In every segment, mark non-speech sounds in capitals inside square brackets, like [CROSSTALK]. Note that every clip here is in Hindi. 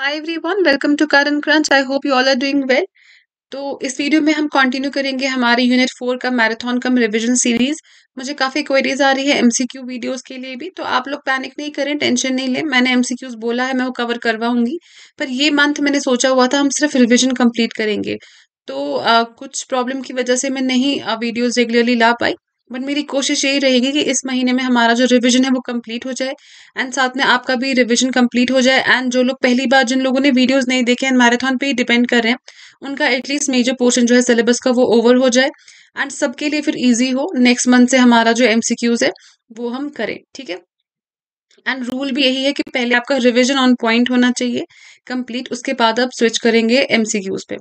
High everyone welcome to current crunch I hope you all are doing well तो इस वीडियो में हम कंटिन्यू करेंगे हमारे यूनिट फोर का मैराथन कम रिविजन सीरीज मुझे काफ़ी क्वेरीज आ रही है एमसीक्यू वीडियोस के लिए भी तो आप लोग पैनिक नहीं करें टेंशन नहीं लें मैंने एमसीक्यूज बोला है मैं वो कवर करवाऊंगी पर ये मंथ मैंने सोचा हुआ था हम सिर्फ रिविजन कम्प्लीट करेंगे तो आ, कुछ प्रॉब्लम की वजह से मैं नहीं वीडियोज़ रेगुलरली ला पाई बट मेरी कोशिश यही रहेगी कि इस महीने में हमारा जो रिवीजन है वो कंप्लीट हो जाए एंड साथ में आपका भी रिवीजन कंप्लीट हो जाए एंड जो लोग पहली बार जिन लोगों ने वीडियोस नहीं देखे एंड मैराथन पे ही डिपेंड कर रहे हैं उनका एटलीस्ट मेजर पोर्शन जो है सिलेबस का वो ओवर हो जाए एंड सबके लिए फिर ईजी हो नेक्स्ट मंथ से हमारा जो एम है वो हम करें ठीक है एंड रूल भी यही है कि पहले आपका रिविजन ऑन पॉइंट होना चाहिए कंप्लीट उसके बाद आप स्विच करेंगे एम पे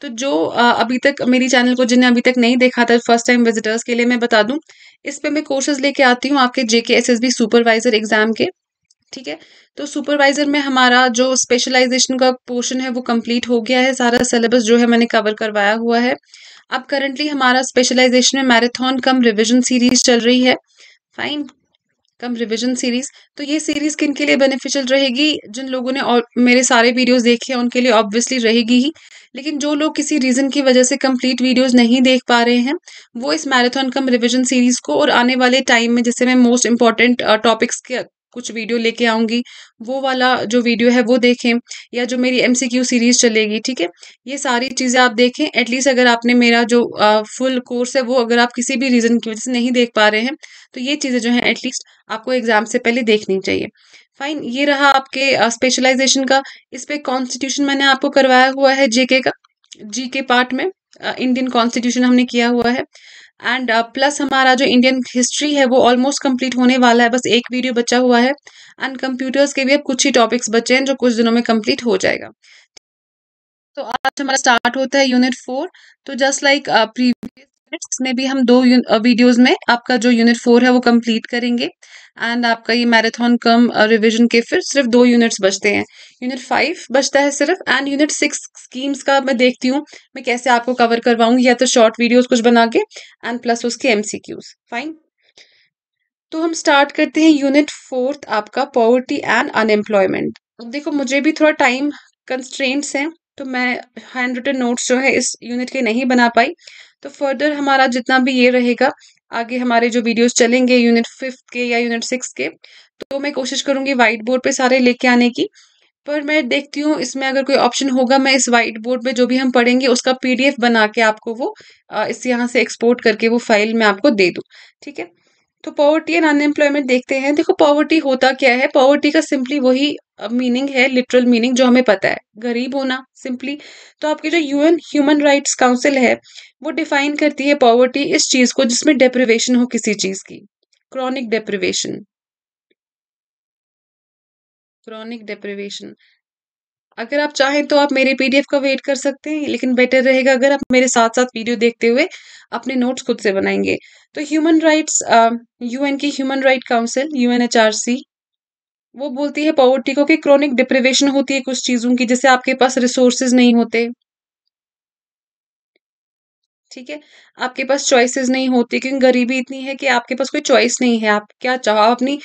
तो जो अभी तक मेरी चैनल को जिन्हें अभी तक नहीं देखा था फर्स्ट टाइम विजिटर्स के लिए मैं बता दूं इस पे मैं कोर्सेज लेके आती हूँ आपके जेके बी सुपरवाइजर एग्जाम के ठीक है तो सुपरवाइजर में हमारा जो स्पेशलाइजेशन का पोर्शन है वो कंप्लीट हो गया है सारा सिलेबस जो है मैंने कवर करवाया हुआ है अब करंटली हमारा स्पेशलाइजेशन में मैराथन कम रिविजन सीरीज चल रही है फाइन कम रिविजन सीरीज तो ये सीरीज किन के लिए बेनिफिशियल रहेगी जिन लोगों ने और मेरे सारे वीडियोज देखे हैं उनके लिए ऑब्वियसली रहेगी ही लेकिन जो लोग किसी रीज़न की वजह से कंप्लीट वीडियोस नहीं देख पा रहे हैं वो इस मैराथन कम रिविजन सीरीज़ को और आने वाले टाइम में जैसे मैं मोस्ट इंपॉर्टेंट टॉपिक्स के कुछ वीडियो लेके आऊँगी वो वाला जो वीडियो है वो देखें या जो मेरी एम सीरीज़ चलेगी ठीक है ये सारी चीज़ें आप देखें एटलीस्ट अगर आपने मेरा जो फुल uh, कोर्स है वो अगर आप किसी भी रीज़न की वजह से नहीं देख पा रहे हैं तो ये चीज़ें जो हैं एटलीस्ट आपको एग्ज़ाम से पहले देखनी चाहिए फाइन ये रहा आपके स्पेशलाइजेशन का इस पे कॉन्स्टिट्यूशन मैंने आपको करवाया हुआ है जीके का जी के पार्ट में इंडियन कॉन्स्टिट्यूशन हमने किया हुआ है एंड प्लस uh, हमारा जो इंडियन हिस्ट्री है वो ऑलमोस्ट कंप्लीट होने वाला है बस एक वीडियो बचा हुआ है एंड कंप्यूटर्स के भी अब कुछ ही टॉपिक्स बचे हैं जो कुछ दिनों में कंप्लीट हो जाएगा तो आज हमारा स्टार्ट होता है यूनिट फोर तो जस्ट लाइक प्रीवियस मिनट्स में भी हम दो वीडियोस में आपका जो यूनिट फोर है वो कंप्लीट करेंगे एंड आपका ये मैराथन कम रिवीजन के फिर सिर्फ दो यूनिट्स बचते हैं यूनिट फाइव बचता है सिर्फ एंड यूनिट सिक्स स्कीम्स का मैं देखती हूँ मैं कैसे आपको कवर करवाऊंगी या तो शॉर्ट वीडियोस कुछ बना के एंड प्लस उसके एम फाइन तो हम स्टार्ट करते हैं यूनिट फोर्थ आपका पॉवर्टी एंड अनएम्प्लॉयमेंट अब देखो मुझे भी थोड़ा टाइम कंस्ट्रेंट्स हैं तो मैं हैंड रिटन नोट्स जो है इस यूनिट के नहीं बना पाई तो फर्दर हमारा जितना भी ये रहेगा आगे हमारे जो वीडियोस चलेंगे यूनिट फिफ्थ के या यूनिट सिक्स के तो मैं कोशिश करूंगी वाइट बोर्ड पे सारे लेके आने की पर मैं देखती हूँ इसमें अगर कोई ऑप्शन होगा मैं इस वाइट बोर्ड पे जो भी हम पढ़ेंगे उसका पीडीएफ बना के आपको वो इस यहाँ से एक्सपोर्ट करके वो फाइल मैं आपको दे दूँ ठीक है तो पॉवर्टी एंड अनएम्प्लॉयमेंट देखते हैं देखो पॉवर्टी होता क्या है पॉवर्टी का सिंपली वही मीनिंग है लिटरल मीनिंग जो हमें पता है गरीब होना सिंपली तो आपके जो यूएन ह्यूमन राइट्स काउंसिल है वो डिफाइन करती है पॉवर्टी इस चीज को जिसमें डेप्रिवेशन हो किसी चीज की क्रॉनिक डेप्रिवेशन क्रॉनिक डेप्रिवेशन अगर आप चाहें तो आप मेरे पीडीएफ का वेट कर सकते हैं लेकिन बेटर रहेगा अगर आप मेरे साथ साथ वीडियो देखते हुए अपने नोट्स खुद से बनाएंगे तो ह्यूमन राइट्स यूएन की ह्यूमन राइट काउंसिल यूएनएचआरसी वो बोलती है पॉवर्टी को कि क्रॉनिक डिप्रिवेशन होती है कुछ चीज़ों की जैसे आपके पास रिसोर्सेज नहीं होते ठीक है आपके पास चॉइसेस नहीं होती क्योंकि गरीबी इतनी है कि आपके पास कोई चॉइस नहीं है आप क्या चाहो अपनी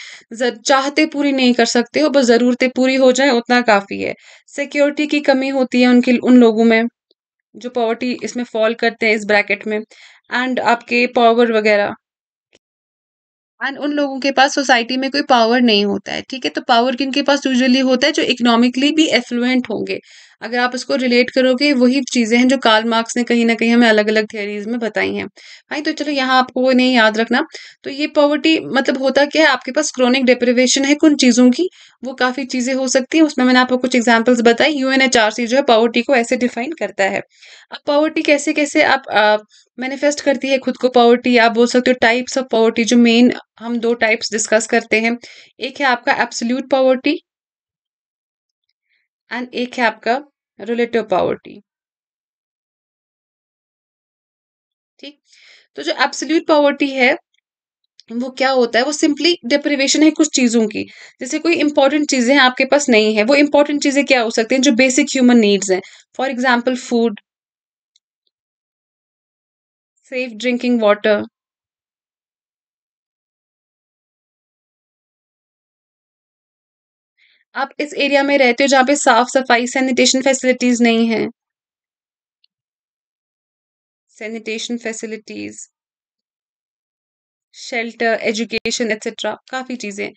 चाहते पूरी नहीं कर सकते हो बस ज़रूरतें पूरी हो जाए उतना काफ़ी है सिक्योरिटी की कमी होती है उनकी उन लोगों में जो पॉवर्टी इसमें फॉल करते हैं इस ब्रैकेट में एंड आपके पावर वगैरह एंड उन लोगों के पास सोसाइटी में कोई पावर नहीं होता है ठीक है तो पावर किन के पास यूजुअली होता है जो इकोनॉमिकली भी एफ्लुएंट होंगे अगर आप उसको रिलेट करोगे वही चीज़ें हैं जो कार्ल मार्क्स ने कहीं ना कहीं हमें अलग अलग थियरीज में बताई हैं भाई तो चलो यहाँ आपको वो नहीं याद रखना तो ये पॉवर्टी मतलब होता क्या है आपके पास क्रोनिक डिप्रिवेशन है कुछ चीज़ों की वो काफ़ी चीज़ें हो सकती हैं उसमें मैंने आपको कुछ एग्जाम्पल्स बताई यू जो है पॉवर्टी को ऐसे डिफाइन करता है अब पॉवर्टी कैसे कैसे आप मैनिफेस्ट करती है खुद को पॉवर्टी आप बोल सकते हो टाइप्स ऑफ पॉवर्टी जो मेन हम दो टाइप्स डिस्कस करते हैं एक है आपका एब्सोल्यूट पॉवर्टी एंड एक है आपका रिलेटिव पावर्टी ठीक तो जो एब्सोल्यूट पावर्टी है वो क्या होता है वो सिंपली डिप्रिवेशन है कुछ चीज़ों की जैसे कोई इंपॉर्टेंट चीज़ें हैं आपके पास नहीं है वो इंपॉर्टेंट चीज़ें क्या हो सकती हैं जो बेसिक ह्यूमन नीड्स हैं for example food safe drinking water आप इस एरिया में रहते हो जहाँ पे साफ सफाई सैनिटेशन फैसिलिटीज नहीं है sanitation facilities shelter education etcetera काफ़ी चीज़ें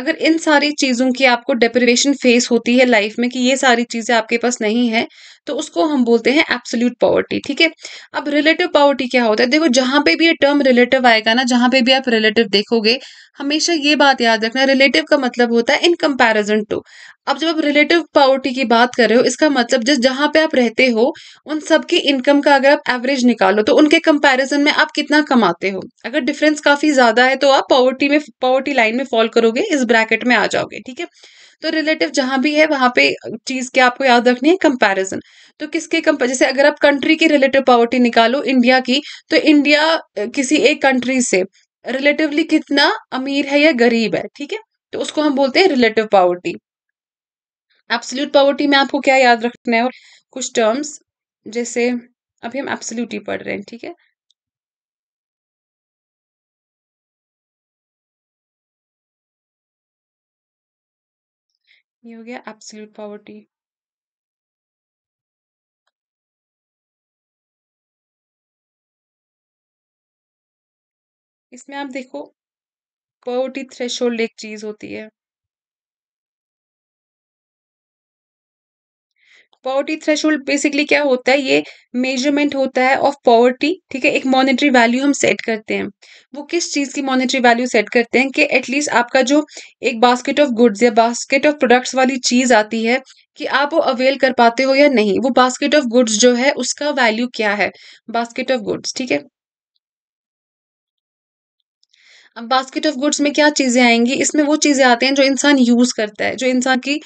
अगर इन सारी चीज़ों की आपको डिप्रिवेशन फेस होती है लाइफ में कि ये सारी चीज़ें आपके पास नहीं है तो उसको हम बोलते हैं एब्सोल्यूट पॉवर्टी ठीक है अब रिलेटिव पॉवर्टी क्या होता है देखो जहाँ पे भी ये टर्म रिलेटिव आएगा ना जहाँ पे भी आप रिलेटिव देखोगे हमेशा ये बात याद रखना रिलेटिव का मतलब होता है इन कंपेरिजन टू अब जब आप रिलेटिव पावर्टी की बात कर रहे हो इसका मतलब जिस जहां पे आप रहते हो उन सबकी इनकम का अगर आप एवरेज निकालो तो उनके कंपैरिजन में आप कितना कमाते हो अगर डिफरेंस काफी ज्यादा है तो आप पॉवर्टी में पॉवर्टी लाइन में फॉल करोगे इस ब्रैकेट में आ जाओगे ठीक है तो रिलेटिव जहां भी है वहां पे चीज क्या आपको याद रखनी है कंपैरिजन तो किसके कंपेर जैसे अगर आप कंट्री की रिलेटिव पावर्टी निकालो इंडिया की तो इंडिया किसी एक कंट्री से रिलेटिवली कितना अमीर है या गरीब है ठीक है तो उसको हम बोलते हैं रिलेटिव पावर्टी एब्सोल्यूट पॉवर्टी में आपको क्या याद रखना है और कुछ टर्म्स जैसे अभी हम एब्सोल्यूट ही पढ़ रहे हैं ठीक है ये हो गया एब्सोल्यूट पॉवर्टी इसमें आप देखो पॉवर्टी थ्रेशोल्ड एक चीज होती है पॉवर्टी थ्रेशोल्ड बेसिकली क्या होता है ये मेजरमेंट होता है ऑफ पॉवर्टी ठीक है एक मॉनेटरी वैल्यू हम सेट करते हैं वो किस चीज़ की मॉनेटरी वैल्यू सेट करते हैं कि एटलीस्ट आपका जो एक बास्केट ऑफ गुड्स या बास्केट ऑफ प्रोडक्ट्स वाली चीज़ आती है कि आप वो अवेल कर पाते हो या नहीं वो बास्केट ऑफ गुड्स जो है उसका वैल्यू क्या है बास्केट ऑफ गुड्स ठीक है अब बास्केट ऑफ गुड्स में क्या चीज़ें आएंगी इसमें वो चीज़ें आती हैं जो इंसान यूज़ करता है जो इंसान की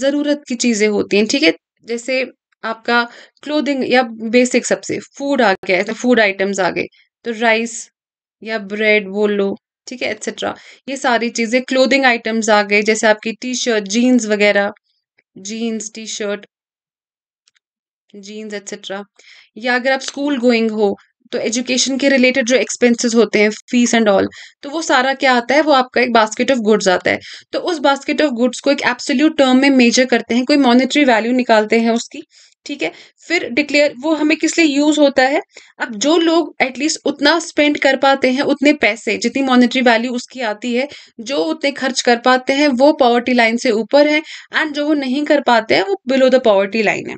ज़रूरत की चीज़ें होती हैं ठीक है जैसे आपका क्लोथिंग या बेसिक सबसे फूड आ गया ऐसे फूड आइटम्स आ गए तो राइस या ब्रेड बोल लो ठीक है एक्सेट्रा ये सारी चीज़ें क्लोथिंग आइटम्स आ गए जैसे आपकी टी शर्ट जीन्स वगैरह jeans T shirt jeans etcetera या अगर आप स्कूल गोइंग हो तो एजुकेशन के रिलेटेड जो एक्सपेंसेस होते हैं फीस एंड ऑल तो वो सारा क्या आता है वो आपका एक बास्केट ऑफ गुड्स आता है तो उस बास्केट ऑफ गुड्स को एक एब्सोल्यूट टर्म में मेजर करते हैं कोई मॉनिटरी वैल्यू निकालते हैं उसकी ठीक है फिर डिक्लेयर वो हमें किस लिए यूज होता है अब जो लोग एटलीस्ट उतना स्पेंड कर पाते हैं उतने पैसे जितनी मॉनेटरी वैल्यू उसकी आती है जो उतने खर्च कर पाते हैं वो पॉवर्टी लाइन से ऊपर है एंड जो वो नहीं कर पाते हैं वो बिलो द पॉवर्टी लाइन है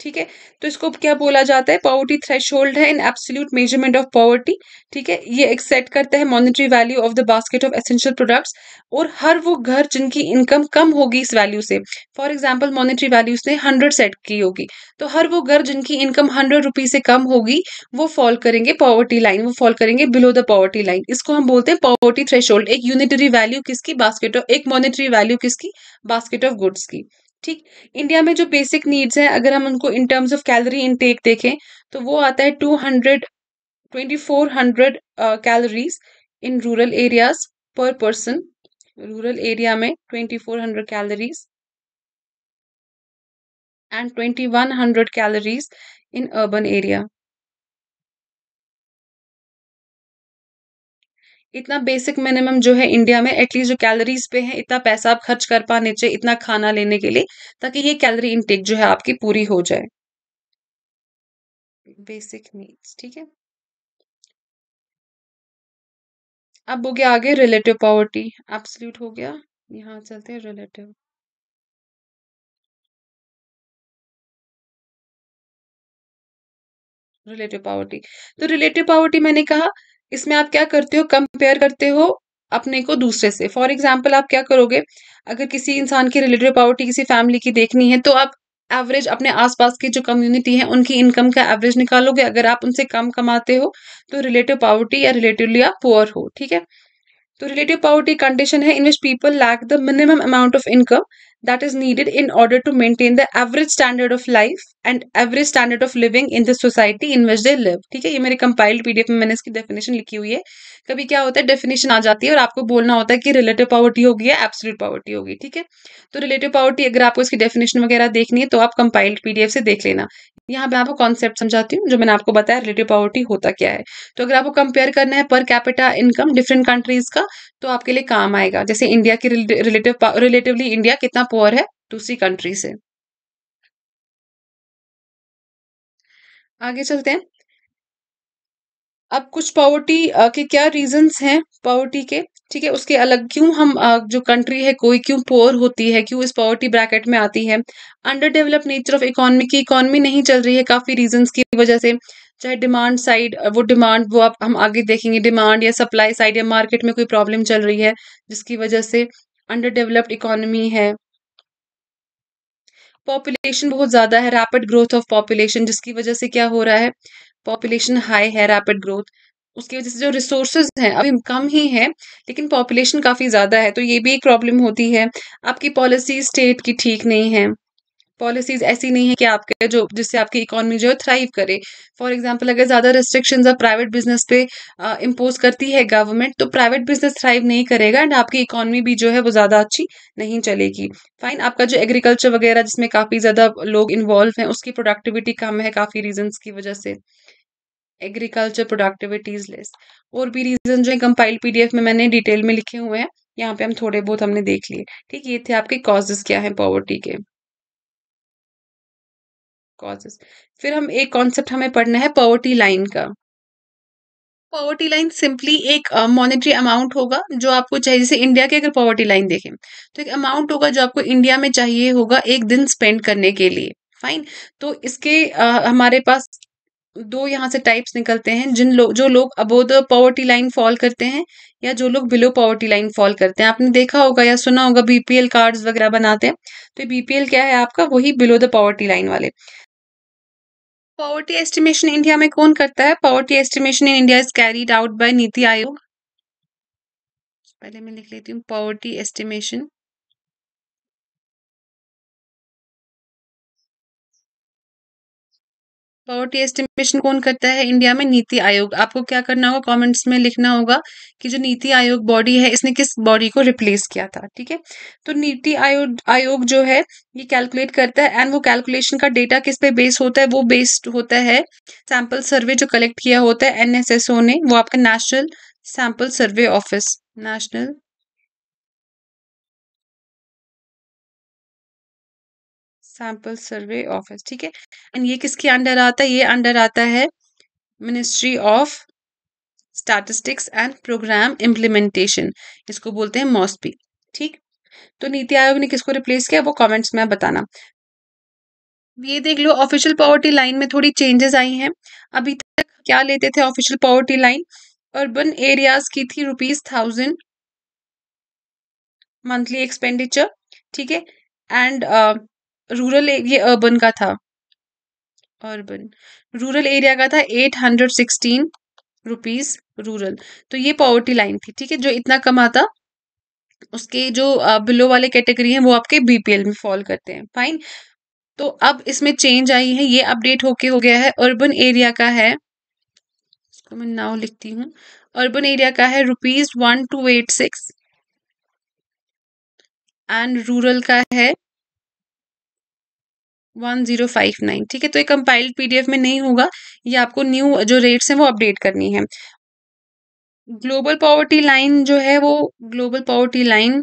ठीक है तो इसको क्या बोला जाता है पॉवर्टी थ्रेश है in absolute measurement of poverty ठीक है ये एक सेट करता है monetary value of the basket of essential products और हर वो घर जिनकी इनकम कम होगी इस वैल्यू से फॉर एग्जाम्पल मॉनिटरी वैल्यू उसने हंड्रेड सेट की होगी तो हर वो घर जिनकी इनकम हंड्रेड रुपीज से कम होगी वो फॉल करेंगे पॉवर्टी लाइन वो फॉल करेंगे बिलो द पॉवर्टी लाइन इसको हम बोलते हैं पॉवर्टी थ्रेश एक यूनिटरी वैल्यू किसकी बास्केट ऑफ एक मॉनिटरी वैल्यू किसकी बास्केट ऑफ गुड्स की ठीक इंडिया में जो बेसिक नीड्स है अगर हम उनको in terms of calorie intake देखें तो वो आता है two hundred twenty four hundred calories in rural areas per person rural area में twenty four hundred calories one 2100 calories in urban area इतना बेसिक मिनिमम जो है इंडिया में एटलीस्ट जो कैलोरीज पे है इतना पैसा आप खर्च कर पाने चाहिए इतना खाना लेने के लिए ताकि ये कैलोरी इनटेक जो है आपकी पूरी हो जाए बेसिक नीड्स ठीक है अब हो गया आगे रिलेटिव पॉवर्टी एब्सोल्यूट हो गया यहाँ चलते हैं रिलेटिव रिलेटिव पॉवर्टी तो रिलेटिव पावर्टी मैंने कहा इसमें आप क्या करते हो कंपेयर करते हो अपने को दूसरे से फॉर एग्जाम्पल आप क्या करोगे अगर किसी इंसान की रिलेटिव पॉवर्टी किसी फैमिली की देखनी है तो आप एवरेज अपने आसपास की जो कम्युनिटी है उनकी इनकम का एवरेज निकालोगे अगर आप उनसे कम कमाते हो तो रिलेटिव पॉवर्टी या रिलेटिवली आप पुअर हो ठीक है तो रिलेटिव पॉवर्टी कंडीशन है in which people lack the minimum amount of income that is needed in order to maintain the average standard of life and average standard of living in this society in which they live ठीक है ये मेरे कंपाइल्ड पीडीएफ में मैंने इसकी डेफिनेशन लिखी हुई है कभी क्या होता है डेफिनेशन आ जाती है और आपको बोलना होता है कि रिलेटिव पावर्टी होगी या एब्सोल्यूट पावर्टी होगी ठीक है तो रिलेटिव पावर्टी अगर आपको इसकी डेफिनेशन वगैरह देखनी है तो आप कंपाइल्ड पीडीएफ से देख लेना यहाँ पे आपको कॉन्सेप्ट समझाती हूँ जो मैंने आपको बताया रिलेटिव पावर्टी होता क्या है तो अगर आपको कंपेयर करना है per capita income different countries का तो आपके लिए काम आएगा जैसे इंडिया की रिलेटिव रिलेटिवली इंडिया कितना पुअर है दूसरी कंट्री से आगे चलते हैं अब कुछ पॉवर्टी के क्या रीजंस हैं पॉवर्टी के ठीक है उसके अलग क्यों हम जो कंट्री है कोई क्यों पोअर होती है क्यों इस पॉवर्टी ब्रैकेट में आती है under develop nature of economy की इकोनॉमी नहीं चल रही है काफ़ी रीजंस की वजह से चाहे डिमांड साइड वो डिमांड वो आप हम आगे देखेंगे डिमांड या सप्लाई साइड या मार्केट में कोई प्रॉब्लम चल रही है जिसकी वजह से अंडर डेवलप्ड इकोनॉमी है पॉपुलेशन बहुत ज़्यादा है रैपिड ग्रोथ ऑफ पॉपुलेशन जिसकी वजह से क्या हो रहा है पॉपुलेशन हाई है रैपिड ग्रोथ उसकी वजह से जो रिसोर्सेज हैं अभी कम ही है लेकिन पॉपुलेशन काफ़ी ज़्यादा है तो ये भी एक प्रॉब्लम होती है आपकी पॉलिसी स्टेट की ठीक नहीं है पॉलिसीज ऐसी नहीं है कि आपके जो जिससे आपकी इकोनॉमी जो है थ्राइव करे फॉर एग्जाम्पल अगर ज़्यादा रिस्ट्रिक्शन आप प्राइवेट बिजनेस पे इम्पोज करती है गवर्नमेंट तो प्राइवेट बिजनेस थ्राइव नहीं करेगा एंड आपकी इकोनॉमी भी जो है वो ज़्यादा अच्छी नहीं चलेगी फाइन आपका जो एग्रीकल्चर वगैरह जिसमें काफ़ी ज़्यादा लोग इन्वॉल्व हैं उसकी प्रोडक्टिविटी कम है काफ़ी रीजन्स की वजह से एग्रीकल्चर प्रोडक्टिविटीज लिस्ट और भी रीजन जो है कंपाइल पीडीएफ में मैंने डिटेल में लिखे हुए हैं यहाँ पे हम थोड़े बहुत हमने देख लिए ठीक ये थे आपके कॉजेज क्या है पॉवर्टी के कॉजेस फिर हम एक कॉन्सेप्ट हमें पढ़ना है पॉवर्टी लाइन का पॉवर्टी लाइन सिंपली एक मॉनेटरी uh, अमाउंट होगा जो आपको चाहिए जैसे इंडिया के अगर पॉवर्टी लाइन देखें तो एक अमाउंट होगा जो आपको इंडिया में चाहिए होगा एक दिन स्पेंड करने के लिए फाइन तो इसके आ, हमारे पास दो यहाँ से टाइप्स निकलते हैं जिन लोग जो लोग above the poverty line fall करते हैं या जो लोग बिलो पॉवर्टी लाइन फॉल करते हैं आपने देखा होगा या सुना होगा बीपीएल कार्ड्स वगैरह बनाते हैं तो बीपीएल क्या है आपका वही बिलो द पॉवर्टी लाइन वाले पॉवर्टी एस्टिमेशन इंडिया में कौन करता है poverty estimation in India is carried out by NITI Aayog पहले मैं लिख लेती हूँ पॉवर्टी एस्टिमेशन पॉवर्टी एस्टिमेशन कौन करता है इंडिया में नीति आयोग आपको क्या करना होगा कमेंट्स में लिखना होगा कि जो नीति आयोग बॉडी है इसने किस बॉडी को रिप्लेस किया था ठीक है तो नीति आयोग आयोग जो है ये कैलकुलेट करता है एंड वो कैलकुलेशन का डेटा किस पे बेस होता है वो बेस्ड होता है सैम्पल सर्वे जो कलेक्ट किया होता है एनएसएसओ ने वो आपका national sample survey office national sample survey office ठीक है एंड ये किसके अंडर आता है ये अंडर आता है ministry of statistics and programme implementation इसको बोलते हैं मॉस्पी ठीक तो नीति आयोग ने किसको रिप्लेस किया वो कमेंट्स में बताना ये देख लो ऑफिशियल पॉवर्टी लाइन में थोड़ी चेंजेस आई हैं अभी तक क्या लेते थे official poverty line urban areas की थी रुपीज थाउजेंड मंथली एक्सपेंडिचर ठीक है एंड रूरल ये अर्बन का था अर्बन रूरल एरिया का था eight hundred sixteen rupees rural तो ये पॉवर्टी लाइन थी ठीक है जो इतना कमाता उसके जो बिलो वाले कैटेगरी हैं वो आपके बीपीएल में फॉल करते हैं फाइन तो अब इसमें चेंज आई है ये अपडेट होके हो गया है अर्बन एरिया का है इसको मैं नाव लिखती हूँ अर्बन एरिया का है rupees one two eight six and rural का है वन जीरो फाइव नाइन ठीक है तो ये कंपाइल्ड पीडीएफ में नहीं होगा ये आपको न्यू जो रेट्स हैं वो अपडेट करनी है ग्लोबल पॉवर्टी लाइन जो है वो global poverty line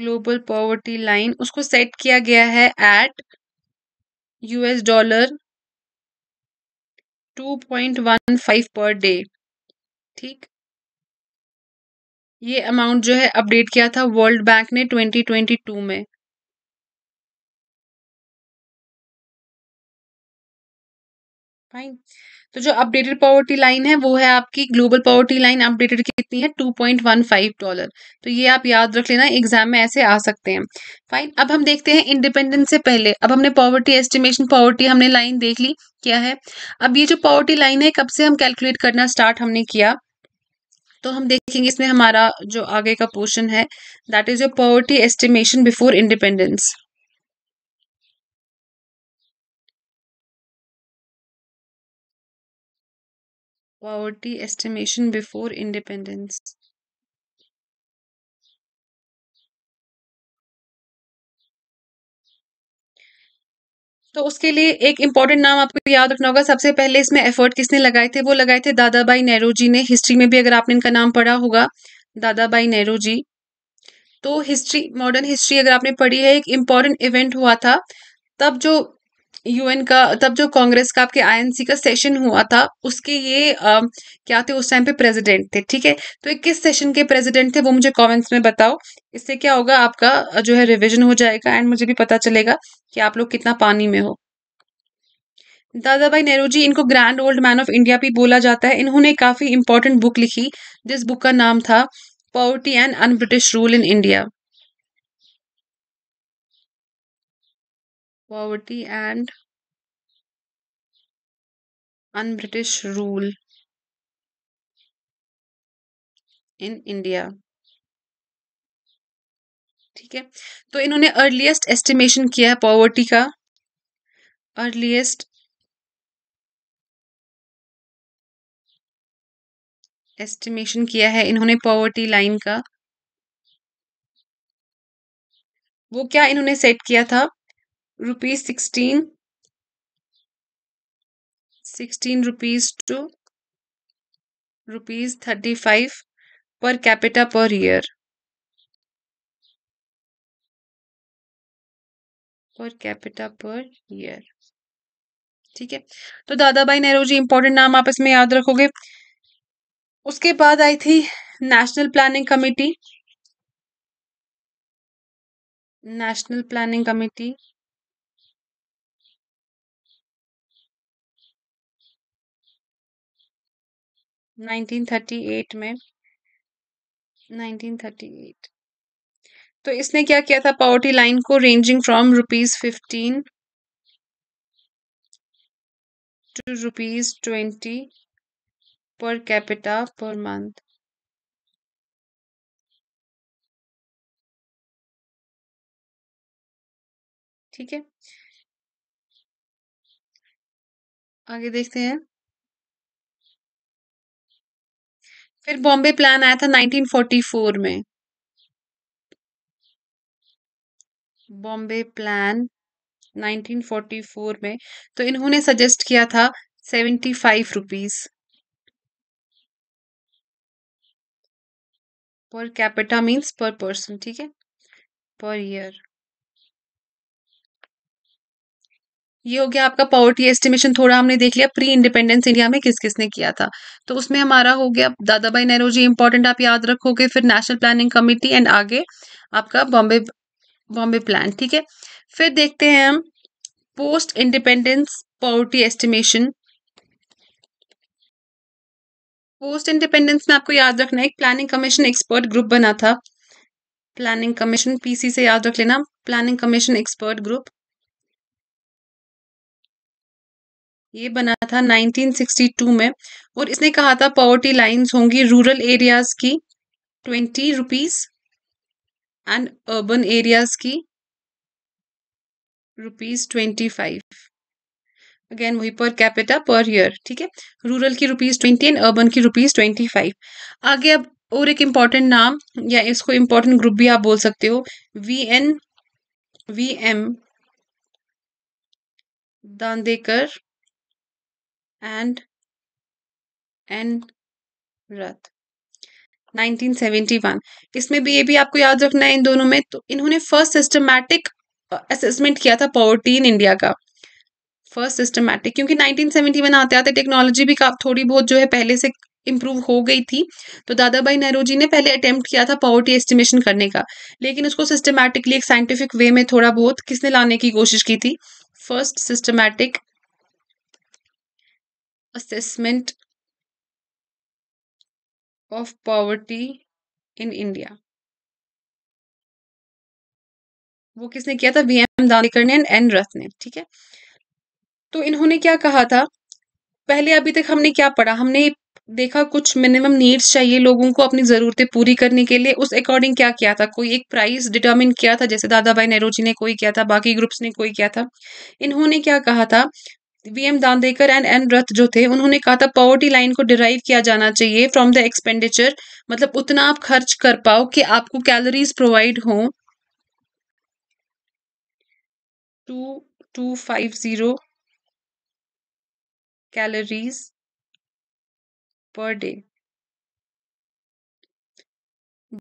global poverty line उसको सेट किया गया है at US dollar two point one five per day ठीक ये अमाउंट जो है अपडेट किया था वर्ल्ड बैंक ने 2022 में फाइन तो जो अपडेटेड पॉवर्टी लाइन है वो है आपकी ग्लोबल पॉवर्टी लाइन अपडेटेड कितनी है 2.15 डॉलर तो ये आप याद रख लेना एग्जाम में ऐसे आ सकते हैं फाइन अब हम देखते हैं इंडिपेंडेंस से पहले अब हमने पॉवर्टी एस्टिमेशन पॉवर्टी हमने लाइन देख ली क्या है अब ये जो पॉवर्टी लाइन है कब से हम कैलकुलेट करना स्टार्ट हमने किया तो हम देखेंगे इसमें हमारा जो आगे का पोर्शन है that is your poverty estimation before independence poverty estimation before independence तो उसके लिए एक इंपॉर्टेंट नाम आपको याद रखना होगा सबसे पहले इसमें एफर्ट किसने लगाए थे वो लगाए थे दादाबाई नेहरू जी ने हिस्ट्री में भी अगर आपने इनका नाम पढ़ा होगा दादाबाई नेहरू जी तो हिस्ट्री मॉडर्न हिस्ट्री अगर आपने पढ़ी है एक इम्पॉर्टेंट इवेंट हुआ था तब जो यूएन का तब जो कांग्रेस का आपके आईएनसी का सेशन हुआ था उसके ये आ, क्या थे उस टाइम पे प्रेसिडेंट थे ठीक है तो एक किस सेशन के प्रेसिडेंट थे वो मुझे कमेंट्स में बताओ इससे क्या होगा आपका जो है रिविजन हो जाएगा एंड मुझे भी पता चलेगा कि आप लोग कितना पानी में हो दादा भाई नेहरू जी इनको grand old man of India भी बोला जाता है इन्होंने काफी इंपॉर्टेंट बुक लिखी जिस बुक का नाम था poverty and un British rule in India poverty and unBritish rule in India ठीक है तो इन्होंने अर्लीस्ट एस्टिमेशन किया है पॉवर्टी का अर्लीस्ट एस्टिमेशन किया है इन्होंने पॉवर्टी लाइन का वो क्या इन्होंने सेट किया था sixteen sixteen rupees to rupees thirty five per capita per year per capita per year ठीक है तो दादा भाई नेहरू जी इंपॉर्टेंट नाम आप इसमें याद रखोगे उसके बाद आई थी national planning committee national planning committee 1938 में 1938 तो इसने क्या किया था पावर्टी लाइन को ranging from rupees fifteen to rupees twenty per capita per month ठीक है आगे देखते हैं फिर बॉम्बे प्लान आया था 1944 में बॉम्बे प्लान 1944 में तो इन्होंने सजेस्ट किया था seventy five rupees per capita means per person ठीक है पर ईयर ये हो गया आपका पॉवर्टी एस्टिमेशन थोड़ा हमने देख लिया प्री इंडिपेंडेंस इंडिया में किस किसने किया था तो उसमें हमारा हो गया भाई नेहरू जी इंपॉर्टेंट आप याद रखोगे फिर नेशनल प्लानिंग कमिटी एंड आगे आपका बॉम्बे बॉम्बे प्लान ठीक है फिर देखते हैं हम post independence poverty estimation post independence में आपको याद रखना है एक प्लानिंग कमीशन एक्सपर्ट ग्रुप बना था प्लानिंग कमीशन पीसी से याद रख लेना प्लानिंग कमीशन एक्सपर्ट ग्रुप ये बना था 1962 में और इसने कहा था पॉवर्टी लाइंस होंगी रूरल एरियाज की twenty rupees and urban areas की रुपीज ट्वेंटी फाइव अगेन वही पर कैपिटा पर ईयर ठीक है रूरल की रुपीज ट्वेंटी एंड अर्बन की रुपीज ट्वेंटी फाइव आगे अब और एक इम्पॉर्टेंट नाम या इसको इम्पॉर्टेंट ग्रुप भी आप बोल सकते हो V N V M Dandekar and N Rath 1971 इसमें भी ये भी आपको याद रखना है इन दोनों में तो इन्होंने फर्स्ट सिस्टमैटिक असेसमेंट किया था पॉवर्टी इन इंडिया का फर्स्ट सिस्टमैटिक क्योंकि 1971 आते आते टेक्नोलॉजी भी थोड़ी बहुत जो है पहले से इम्प्रूव हो गई थी तो दादा भाई नेहरू जी ने पहले अटेम्प्ट किया था पॉवर्टी एस्टिमेशन करने का लेकिन उसको सिस्टमैटिकली एक साइंटिफिक वे में थोड़ा बहुत किसने लाने की कोशिश की थी first systematic assessment of poverty in India वो किसने किया था वीएम एम दानेकर ने एन रथ ने ठीक है तो इन्होंने क्या कहा था पहले अभी तक हमने क्या पढ़ा हमने देखा कुछ मिनिमम नीड्स चाहिए लोगों को अपनी ज़रूरतें पूरी करने के लिए उस अकॉर्डिंग क्या किया था कोई एक प्राइस डिटर्मिन किया था जैसे दादा भाई नेहरू जी ने कोई किया था बाकी ग्रुप्स ने कोई किया था इन्होंने क्या कहा था वीएम दांदेकर एंड एन रथ जो थे उन्होंने कहा था पॉवर्टी लाइन को डिराइव किया जाना चाहिए फ्रॉम द एक्सपेंडिचर मतलब उतना आप खर्च कर पाओ कि आपको कैलोरीज प्रोवाइड हो two two five zero calories per day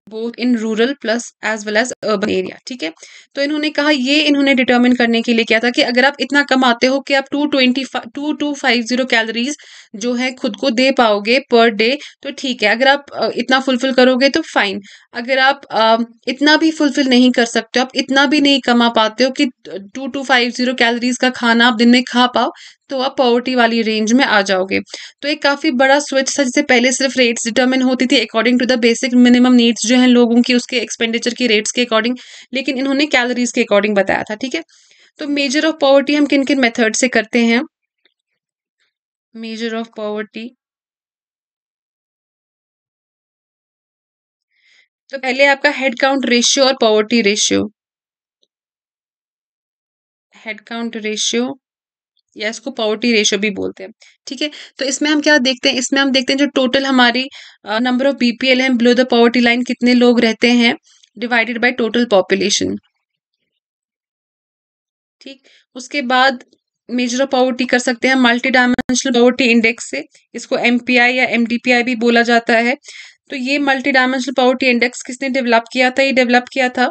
both in rural plus as well as urban area ठीक है तो इन्होंने कहा ये इन्होंने डिटर्मिन करने के लिए किया था कि अगर आप इतना कमाते हो कि आप two twenty two two five zero calories जो है खुद को दे पाओगे पर डे तो ठीक है अगर आप इतना फुलफिल करोगे तो फाइन अगर आप इतना भी फुलफिल नहीं कर सकते आप इतना भी नहीं कमा पाते हो कि two two five zero calories का खाना आप दिन में खा पाओ तो आप पॉवर्टी वाली रेंज में आ जाओगे तो एक काफ़ी बड़ा स्विच था जिससे पहले सिर्फ रेट्स डिटर्मिन होती थी according to the basic minimum needs जो हैं लोगों की उसके एक्सपेंडिचर की रेट्स के अकॉर्डिंग लेकिन इन्होंने कैलोरीज के अकॉर्डिंग बताया था ठीक है तो मेजर ऑफ पॉवर्टी हम किन किन मेथड से करते हैं मेजर ऑफ पॉवर्टी तो पहले आपका हेड काउंट रेशियो और poverty ratio head count ratio या इसको पॉवर्टी रेशियो भी बोलते हैं ठीक है तो इसमें हम क्या देखते हैं इसमें हम देखते हैं जो टोटल हमारी नंबर ऑफ बीपीएल है बिलो द पॉवर्टी लाइन कितने लोग रहते हैं डिवाइडेड बाय टोटल पॉपुलेशन ठीक उसके बाद मेजर ऑफ पॉवर्टी कर सकते हैं मल्टी डायमेंशनल पॉवर्टी इंडेक्स से इसको एम या एम भी बोला जाता है तो ये मल्टी डायमेंशनल पॉवर्टी इंडेक्स किसने डेवलप किया था ये डेवलप किया था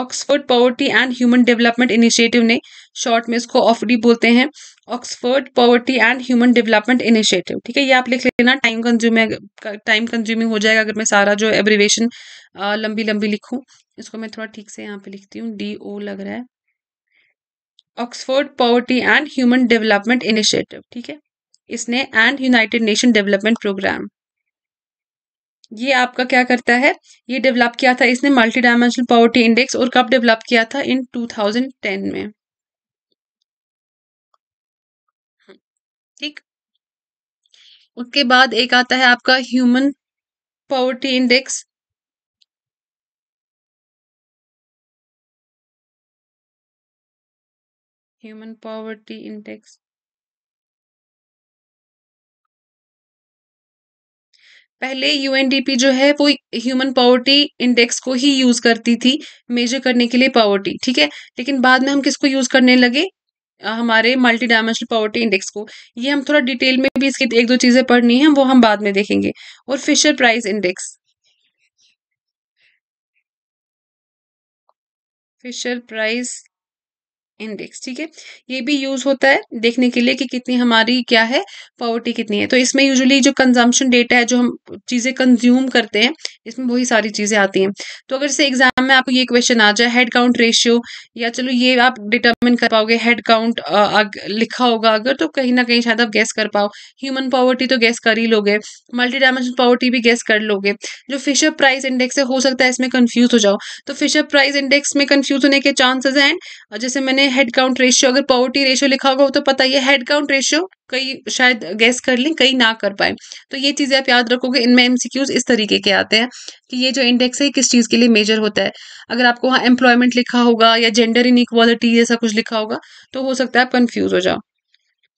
Oxford poverty and human development initiative ने शॉर्ट में इसको ऑफडी बोलते हैं Oxford poverty and human development initiative ठीक है ये आप लिख लेना टाइम कंज्यूमिंग टाइम कंज्यूमिंग हो जाएगा अगर मैं सारा जो एब्रीवेशन लंबी लंबी लिखूं इसको मैं थोड़ा ठीक से यहाँ पे लिखती हूँ डी ओ लग रहा है Oxford poverty and human development initiative ठीक है इसने and United Nation development programme ये आपका क्या करता है ये डेवलप किया था इसने मल्टी डायमेंशनल पॉवर्टी इंडेक्स और कब डेवलप किया था इन 2010 में उसके बाद एक आता है आपका human poverty index human poverty index पहले यूएनडीपी जो है वो ह्यूमन पॉवर्टी इंडेक्स को ही यूज करती थी मेजर करने के लिए पॉवर्टी ठीक है लेकिन बाद में हम किसको यूज करने लगे हमारे मल्टी डायमेंशनल पॉवर्टी इंडेक्स को ये हम थोड़ा डिटेल में भी इसकी एक दो चीज़ें पढ़नी है वो हम बाद में देखेंगे और Fisher price index Fisher price index ठीक है ये भी यूज होता है देखने के लिए कि कितनी हमारी क्या है पॉवर्टी कितनी है तो इसमें यूजुअली जो कंजम्पशन डेटा है जो हम चीज़ें कंज्यूम करते हैं इसमें वही सारी चीज़ें आती हैं तो अगर जैसे एग्जाम में आपको ये क्वेश्चन आ जाए हेड काउंट रेशियो या चलो ये आप डिटर्मिन कर पाओगे हेड काउंट लिखा होगा अगर तो कहीं ना कहीं शायद आप गैस कर पाओ ह्यूमन पॉवर्टी तो गैस कर ही लोगे मल्टी डायमेंशन पॉवर्टी भी गैस कर लोगे जो फिशर प्राइस इंडेक्स है हो सकता है इसमें कन्फ्यूज हो जाओ तो फिशर प्राइस इंडेक्स में कन्फ्यूज होने के चांसेज हैं जैसे मैंने हेड काउंट रेशियो अगर पॉवर्टी रेशियो लिखा होगा तो पता ही है हेड काउंट रेशियो कई शायद गैस कर लें कई ना कर पाए तो ये चीज़ें आप याद रखोगे इनमें एमसीक्यूज इस तरीके के आते हैं कि ये जो इंडेक्स है किस चीज़ के लिए मेजर होता है अगर आपको वहाँ एम्प्लॉयमेंट लिखा होगा या जेंडर इनक्वालिटी ऐसा कुछ लिखा होगा तो हो सकता है आप कन्फ्यूज़ हो जाओ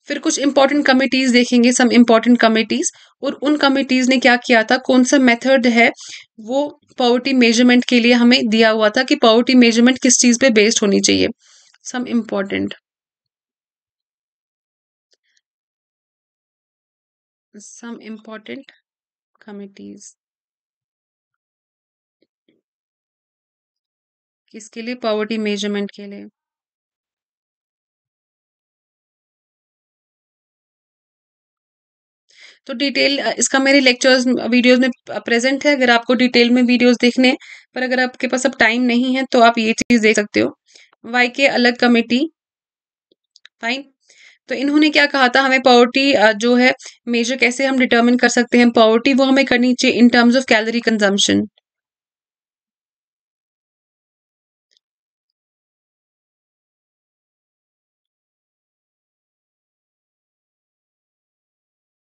फिर कुछ इंपॉर्टेंट कमिटीज देखेंगे सम इम्पॉर्टेंट कमिटीज और उन कमिटीज ने क्या किया था कौन सा मेथड है वो पॉवर्टी मेजरमेंट के लिए हमें दिया हुआ था कि पॉवर्टी मेजरमेंट किस चीज़ पे बेस्ड होनी चाहिए some important some important committees किसके लिए पॉवर्टी मेजरमेंट के लिए तो डिटेल इसका मेरे लेक्चर्स वीडियोस में प्रेजेंट है अगर आपको डिटेल में वीडियोस देखने पर अगर आपके पास अब टाइम नहीं है तो आप ये चीज़ देख सकते हो Y K Alagh committee fine तो इन्होंने क्या कहा था हमें पॉवर्टी जो है मेजर कैसे हम डिटर्मिन कर सकते हैं पॉवर्टी वो हमें करनी चाहिए in terms of calorie consumption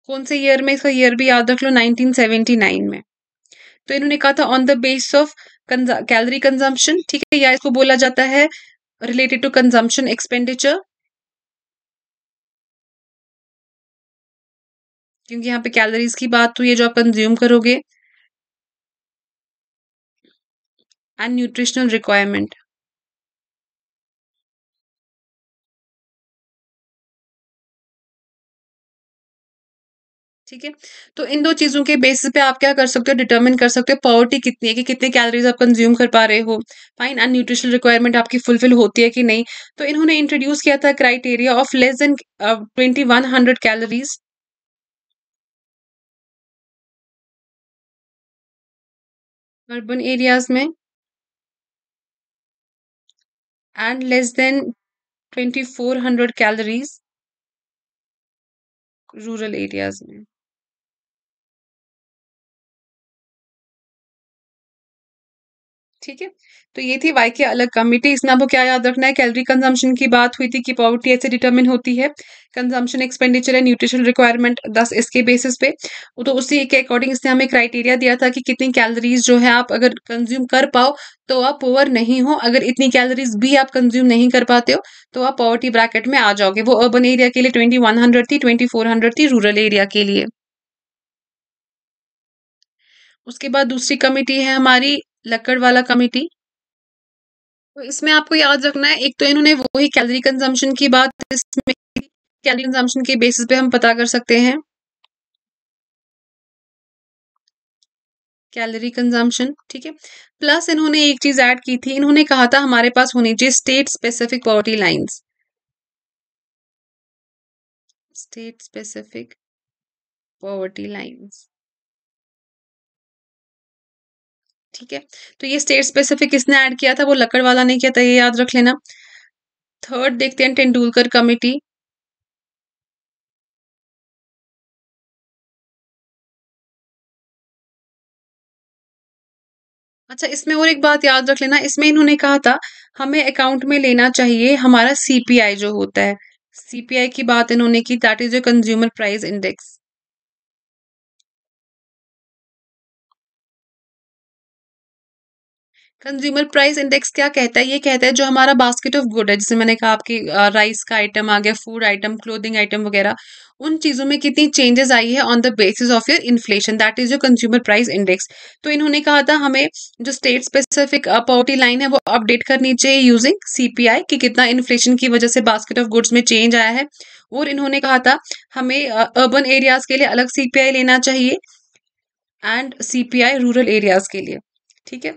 कौन से ईयर में इसका ईयर भी याद रख लो 1979 में तो इन्होंने कहा था on the base of calorie consumption ठीक है या इसको बोला जाता है related to consumption expenditure क्योंकि यहाँ पे कैलोरीज की बात हुई तो है जो आप कंज्यूम करोगे एंड न्यूट्रिशनल रिक्वायरमेंट ठीक है तो इन दो चीज़ों के बेसिस पे आप क्या कर सकते हो डिटर्मिन कर सकते हो पॉवर्टी कितनी है कि कितने कैलोरीज आप कंज्यूम कर पा रहे हो फाइन एंड न्यूट्रिशनल रिक्वायरमेंट आपकी फुलफिल होती है कि नहीं तो इन्होंने इंट्रोड्यूस किया था criteria of less than twenty one hundred calories urban areas में and less than twenty four hundred calories rural areas में ठीक है तो ये थी वाई के अलग कमिटी इसमें आपको क्या याद रखना है कैलरी कंजम्पशन की बात हुई थी कि पॉवर्टी ऐसे डिटर्मिन होती है consumption expenditure and nutrition requirement दस इसके बेसिस पे तो उसी के अकॉर्डिंग इसने हमें क्राइटेरिया दिया था कि कितनी कैलरीज जो है आप अगर कंज्यूम कर पाओ तो आप पोअर नहीं हो अगर इतनी कैलरीज भी आप कंज्यूम नहीं कर पाते हो तो आप पॉवर्टी ब्रैकेट में आ जाओगे वो अर्बन एरिया के लिए ट्वेंटी वन हंड्रेड थी ट्वेंटी फोर हंड्रेड थी रूरल एरिया के लिए उसके बाद दूसरी कमेटी है हमारी लकड़ वाला कमेटी तो इसमें आपको याद रखना है एक तो इन्होंने वो ही कैलरी कंजम्पशन की बात इसमें कैलरी कंजम्पशन के बेसिस पे हम पता कर सकते हैं कैलरी कंजम्पशन ठीक है प्लस इन्होंने एक चीज ऐड की थी इन्होंने कहा था हमारे पास होनी चाहिए state specific poverty lines state specific poverty lines ठीक है तो ये स्टेट स्पेसिफिक किसने ऐड किया था वो लकड़ वाला ने किया था ये याद रख लेना थर्ड देखते हैं तेंदुलकर कमेटी अच्छा इसमें और एक बात याद रख लेना इसमें इन्होंने कहा था हमें अकाउंट में लेना चाहिए हमारा सीपीआई जो होता है सीपीआई की बात इन्होंने की that is a consumer price index consumer price index क्या कहता है ये कहता है जो हमारा बास्केट ऑफ गुड है जैसे मैंने कहा आपकी राइस का आइटम आ गया फूड आइटम क्लोथिंग आइटम वगैरह उन चीज़ों में कितनी चेंजेस आई है on the basis of your inflation that is your consumer price index तो इन्होंने कहा था हमें जो स्टेट स्पेसिफिक पॉवर्टी लाइन है वो अपडेट करनी चाहिए यूजिंग सीपीआई कि कितना इन्फ्लेशन की वजह से बास्केट ऑफ गुड्स में चेंज आया है और इन्होंने कहा था हमें अर्बन एरियाज के लिए अलग सीपीआई लेना चाहिए एंड सीपीआई रूरल एरियाज के लिए ठीक है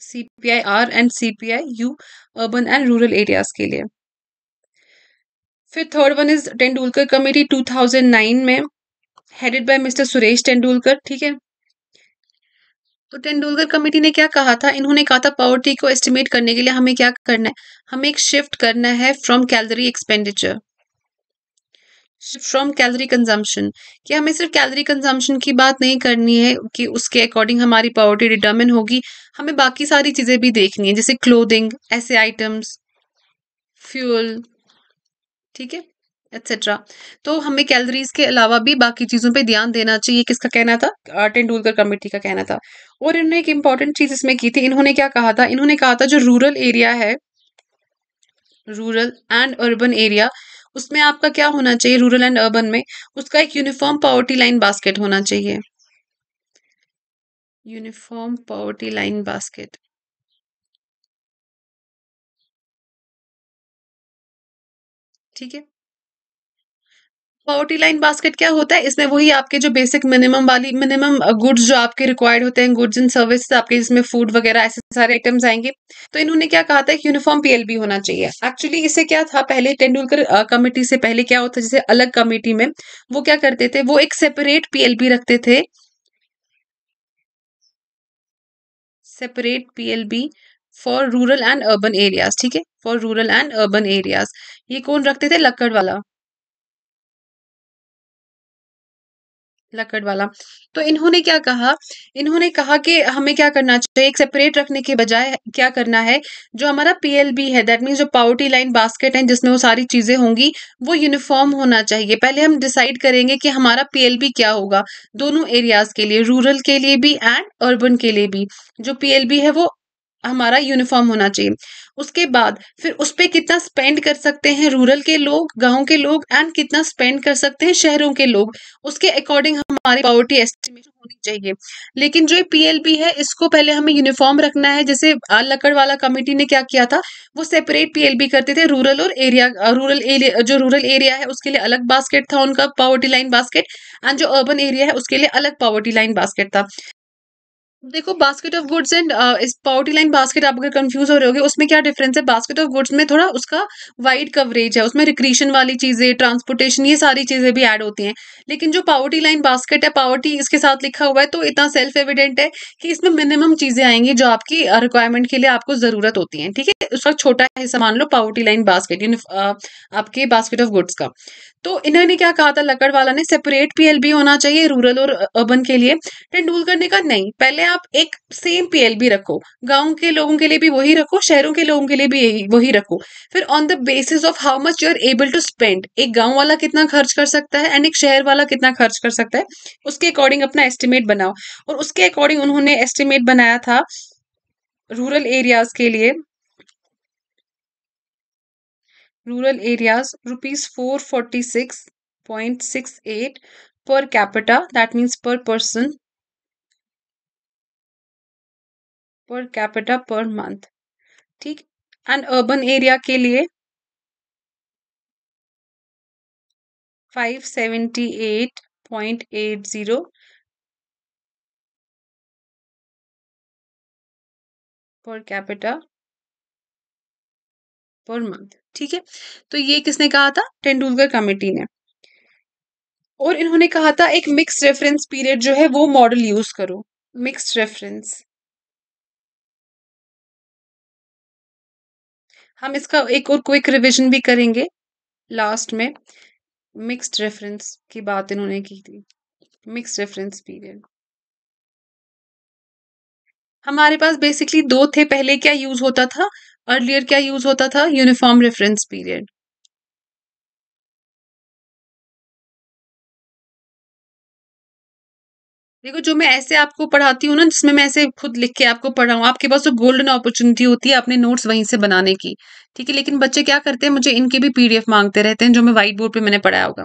C P I R and C P I U urban and rural areas के लिए फिर third one is Tendulkar committee 2009 में headed by mister Suresh Tendulkar ठीक है तो तेंडुलकर कमेटी ने क्या कहा था इन्होंने कहा था पॉवर्टी को एस्टिमेट करने के लिए हमें क्या करना है हमें एक शिफ्ट करना है from calorie expenditure from calorie consumption कि हमें सिर्फ कैलोरी कंजम्पशन की बात नहीं करनी है कि उसके अकॉर्डिंग हमारी पॉवर्टी डिटर्मिन होगी हमें बाकी सारी चीज़ें भी देखनी है जैसे क्लोदिंग ऐसे आइटम्स फ्यूल ठीक है एक्सेट्रा तो हमें कैलोरीज के अलावा भी बाकी चीज़ों पे ध्यान देना चाहिए किसका कहना था तेंडुलकर कमेटी का कहना था और इन्होंने एक इम्पॉर्टेंट चीज़ इसमें की थी इन्होंने क्या कहा था इन्होंने कहा था जो रूरल एरिया है रूरल एंड अर्बन एरिया उसमें आपका क्या होना चाहिए रूरल एंड अर्बन में उसका एक यूनिफॉर्म पावर्टी लाइन बास्केट होना चाहिए यूनिफॉर्म पावर्टी लाइन बास्केट ठीक है पॉवर्टी लाइन बास्केट क्या होता है इसमें वही आपके जो बेसिक मिनिमम वाली मिनिमम गुड्स uh, जो आपके रिक्वायर्ड होते हैं गुड्स एंड सर्विस आपके जिसमें फूड वगैरह ऐसे सारे आइटम्स आएंगे तो इन्होंने क्या कहा था कि यूनिफॉर्म पीएलबी होना चाहिए एक्चुअली इसे क्या था पहले तेंदुलकर कमेटी uh, से पहले क्या होता जैसे अलग कमेटी में वो क्या करते थे वो एक सेपरेट पीएलबी रखते थे separate PLB for rural and urban areas ठीक है for rural and urban areas ये कौन रखते थे लक्कड़ वाला लकड़ वाला तो इन्होंने क्या कहा इन्होंने कहा कि हमें क्या करना चाहिए एक सेपरेट रखने के बजाय क्या करना है जो हमारा पीएलबी है दैट मीन्स जो पावर्टी लाइन बास्केट है जिसमें वो सारी चीजें होंगी वो यूनिफॉर्म होना चाहिए पहले हम डिसाइड करेंगे कि हमारा पीएलबी क्या होगा दोनों एरियाज के लिए रूरल के लिए भी एंड अर्बन के लिए भी जो पीएलबी है वो हमारा यूनिफॉर्म होना चाहिए उसके बाद फिर उस पर कितना स्पेंड कर सकते हैं रूरल के लोग गाँव के लोग एंड कितना स्पेंड कर सकते हैं शहरों के लोग उसके अकॉर्डिंग हमारी पॉवर्टी एस्टिमेशन होनी चाहिए लेकिन जो पीएलपी है इसको पहले हमें यूनिफॉर्म रखना है जैसे लकड़ वाला कमेटी ने क्या किया था वो सेपरेट पीएलपी करते थे रूरल और एरिया रूरल एरिया जो रूरल एरिया है उसके लिए अलग बास्केट था उनका पॉवर्टी लाइन बास्केट एंड जो अर्बन एरिया है उसके लिए अलग पावर्टी लाइन बास्केट था देखो बास्केट ऑफ गुड्स एंड इस पाउटी लाइन बास्केट आप अगर कंफ्यूज हो रहे होगे उसमें क्या डिफरेंस है बास्केट ऑफ गुड्स में थोड़ा उसका वाइड कवरेज है उसमें रिक्रीशन वाली चीज़ें ट्रांसपोर्टेशन ये सारी चीज़ें भी ऐड होती हैं लेकिन जो पावर्टी लाइन बास्केट है पावर्टी इसके साथ लिखा हुआ है तो इतना सेल्फ एविडेंट है कि इसमें मिनिमम चीज़ें आएंगी जो आपकी रिक्वायरमेंट uh, के लिए आपको ज़रूरत होती है ठीक है उसका छोटा हिस्सा मान लो पावर्टी लाइन बास्केट आपके बास्केट ऑफ गुड्स का तो इन्होंने क्या कहा था लकड़वाला ने सेपरेट पीएलबी होना चाहिए रूरल और अर्बन के लिए तेंदुलकर ने कहा नहीं पहले आप एक सेम पीएलबी रखो गांव के लोगों के लिए भी वही रखो शहरों के लोगों के लिए भी वही रखो फिर on the basis of how much you are able to spend एक गाँव वाला कितना खर्च कर सकता है एंड एक शहर वाला कितना खर्च कर सकता है उसके अकॉर्डिंग अपना एस्टिमेट बनाओ और उसके अकॉर्डिंग उन्होंने एस्टिमेट बनाया था रूरल एरियाज के लिए rural areas rupees four forty six point six eight per capita that means per person per capita per month ठीक एंड अर्बन एरिया के लिए five seventy eight point eight zero per capita per month ठीक है तो ये किसने कहा था टेंडुलकर कमेटी ने और इन्होंने कहा था एक मिक्स रेफरेंस पीरियड जो है वो मॉडल यूज करो मिक्स रेफरेंस हम इसका एक और क्विक रिवीजन भी करेंगे लास्ट में मिक्स्ड रेफरेंस की बात इन्होंने की थी मिक्स्ड रेफरेंस पीरियड हमारे पास बेसिकली दो थे पहले क्या यूज होता था अर्लियर क्या यूज होता था यूनिफॉर्म रेफरेंस पीरियड देखो जो मैं ऐसे आपको पढ़ाती हूँ ना जिसमें मैं ऐसे खुद लिख के आपको पढ़ाऊँ आपके पास तो गोल्डन अपॉर्चुनिटी होती है अपने नोट्स वहीं से बनाने की ठीक है लेकिन बच्चे क्या करते हैं मुझे इनके भी पीडीएफ मांगते रहते हैं जो मैं व्हाइट बोर्ड पे मैंने पढ़ाया होगा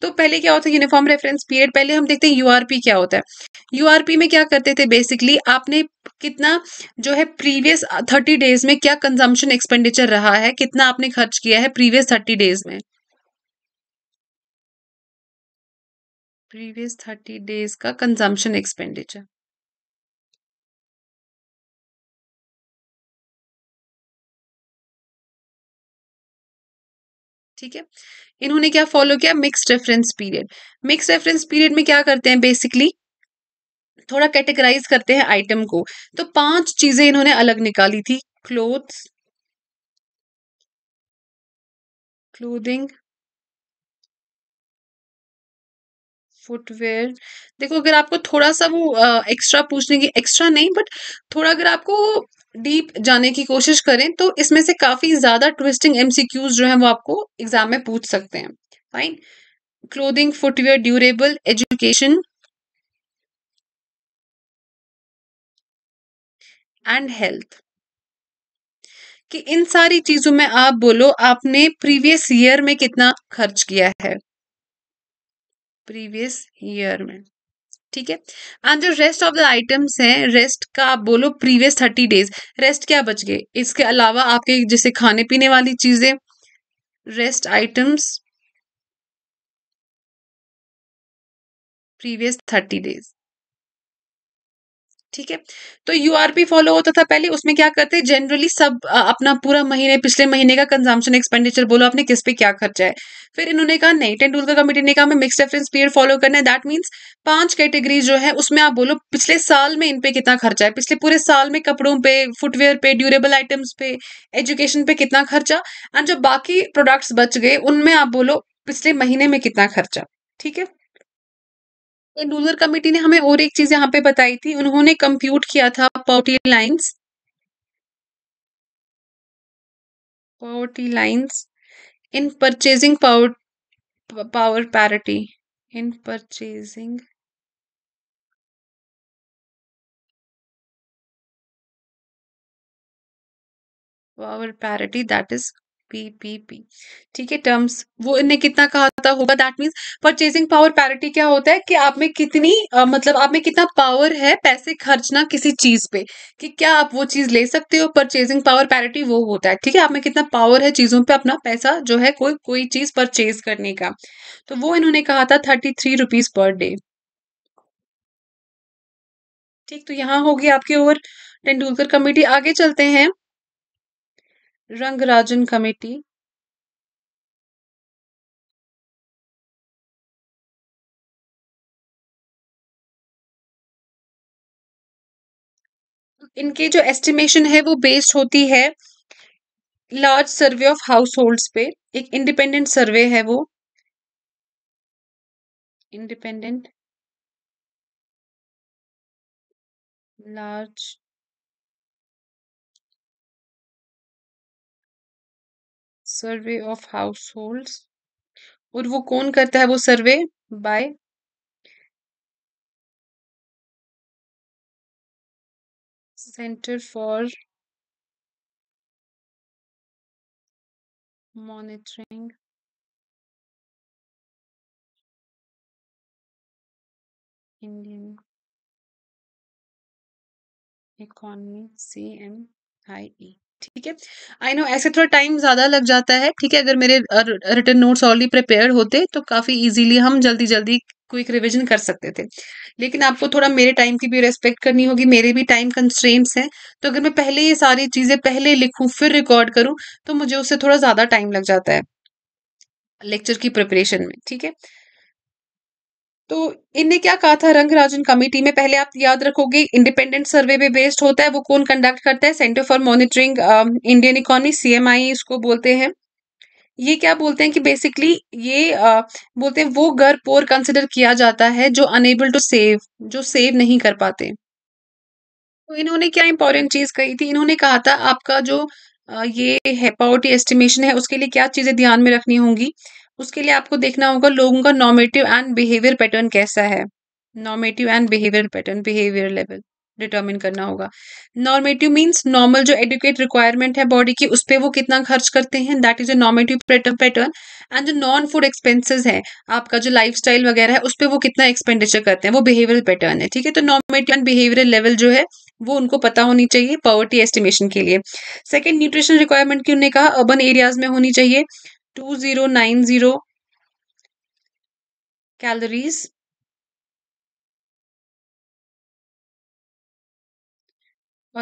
तो पहले क्या होता है यूनिफॉर्म रेफरेंस पीरियड पहले हम देखते हैं यूआरपी क्या होता है यूआरपी में क्या करते थे बेसिकली आपने कितना जो है प्रीवियस थर्टी डेज में क्या कंजम्पशन एक्सपेंडिचर रहा है कितना आपने खर्च किया है प्रीवियस थर्टी डेज में प्रीवियस थर्टी डेज का कंजम्पशन एक्सपेंडिचर ठीक है इन्होंने क्या फॉलो किया mix reference period mix reference period में क्या करते हैं बेसिकली थोड़ा कैटेगराइज करते हैं आइटम को तो पांच चीजें इन्होंने अलग निकाली थी क्लोथ्स क्लोदिंग फुटवेयर देखो अगर आपको थोड़ा सा वो एक्स्ट्रा पूछने की एक्स्ट्रा नहीं बट थोड़ा अगर आपको डीप जाने की कोशिश करें तो इसमें से काफी ज्यादा ट्विस्टिंग एमसीक्यूज जो है वो आपको एग्जाम में पूछ सकते हैं fine clothing footwear durable education and health कि इन सारी चीजों में आप बोलो आपने प्रीवियस ईयर में कितना खर्च किया है प्रीवियस ईयर में ठीक है एंड जो रेस्ट ऑफ द आइटम्स हैं रेस्ट का आप बोलो प्रीवियस थर्टी डेज रेस्ट क्या बच गए इसके अलावा आपके जैसे खाने पीने वाली चीजें rest items previous thirty days ठीक है तो यू फॉलो होता था पहले उसमें क्या करते जनरली सब अपना पूरा महीने पिछले महीने का कंजम्पशन एक्सपेंडिचर बोलो आपने किस पे क्या खर्चा है फिर इन्होंने कहा नहीं तेंदुलकर कमेटी ने कहा हमें मिक्स रेफरेंस पीरियड फॉलो करना है दैट मीन्स पांच कैटेगरी जो है उसमें आप बोलो पिछले साल में इन पे कितना खर्चा है पिछले पूरे साल में कपड़ों पे फुटवेयर पे ड्यूरेबल आइटम्स पे एजुकेशन पे कितना खर्चा एंड जो बाकी प्रोडक्ट्स बच गए उनमें आप बोलो पिछले महीने में कितना खर्चा ठीक है तो कमेटी ने हमें और एक चीज यहाँ पे बताई थी उन्होंने कंप्यूट किया था poverty lines poverty lines in purchasing power power parity in purchasing power parity that is P P P ठीक है टर्म्स वो इन्हें कितना कहा था होगा that means purchasing power parity क्या होता है कि आप में कितनी आ, मतलब आप में कितना पावर है पैसे खर्चना किसी चीज पे कि क्या आप वो चीज ले सकते हो परचेजिंग पावर पैरिटी वो होता है ठीक है आप में कितना पावर है चीजों पे अपना पैसा जो है कोई कोई चीज परचेज करने का तो वो इन्होंने कहा था thirty three rupees per day ठीक तो यहाँ होगी आपकी ओवर तेंदुलकर कमेटी आगे चलते हैं रंगराजन कमेटी इनके जो एस्टिमेशन है वो बेस्ड होती है large survey of household पे एक इंडिपेंडेंट सर्वे है वो independent large survey of household और वो कौन करता है वो survey by centre for monitoring Indian economy C I E ठीक है आई नो ऐसे थोड़ा टाइम ज़्यादा लग जाता है ठीक है अगर मेरे रिटर्न नोट्स ऑलरेडी प्रिपेयर होते तो काफ़ी इजीली हम जल्दी जल्दी क्विक रिविजन कर सकते थे लेकिन आपको थोड़ा मेरे टाइम की भी रेस्पेक्ट करनी होगी मेरे भी टाइम कंस्ट्रेंट्स हैं तो अगर मैं पहले ये सारी चीज़ें पहले लिखूँ फिर रिकॉर्ड करूँ तो मुझे उससे थोड़ा ज़्यादा टाइम लग जाता है लेक्चर की प्रिपरेशन में ठीक है तो इनने क्या कहा था रंगराजन कमेटी में पहले आप याद रखोगे इंडिपेंडेंट सर्वे पे बेस्ड होता है वो कौन कंडक्ट करता है centre for monitoring Indian economy CMI इसको बोलते हैं ये क्या बोलते हैं कि बेसिकली ये आ, uh, बोलते हैं वो घर पोर कंसिडर किया जाता है जो अनेबल टू सेव जो सेव नहीं कर पाते तो इन्होंने क्या इंपॉर्टेंट चीज कही थी इन्होंने कहा था आपका जो आ, uh, ये है पावर्टी एस्टिमेशन है उसके लिए क्या चीजें ध्यान में रखनी होंगी उसके लिए आपको देखना होगा लोगों का नॉमेटिव एंड बिहेवियर पैटर्न कैसा है normative and behaviour pattern behaviour level determine करना होगा नॉर्मेटिव मीन्स नॉर्मल जो एडुकेट रिक्वायरमेंट है बॉडी की उस पर वो कितना खर्च करते हैं that is a normative pattern and जो नॉन फूड एक्सपेंसेस है आपका जो लाइफ स्टाइल वगैरह है उस पर वो कितना एक्सपेंडिचर करते हैं वो बिहेवियर पैटर्न है ठीक है तो नॉर्मेटिव एंड बिहेवियर लेवल जो है वो उनको पता होनी चाहिए पॉवर्टी एस्टिमेशन के लिए सेकेंड न्यूट्रिशन रिक्वायरमेंट की उन्होंने कहा अर्बन एरियाज में होनी चाहिए 2090 कैलोरीज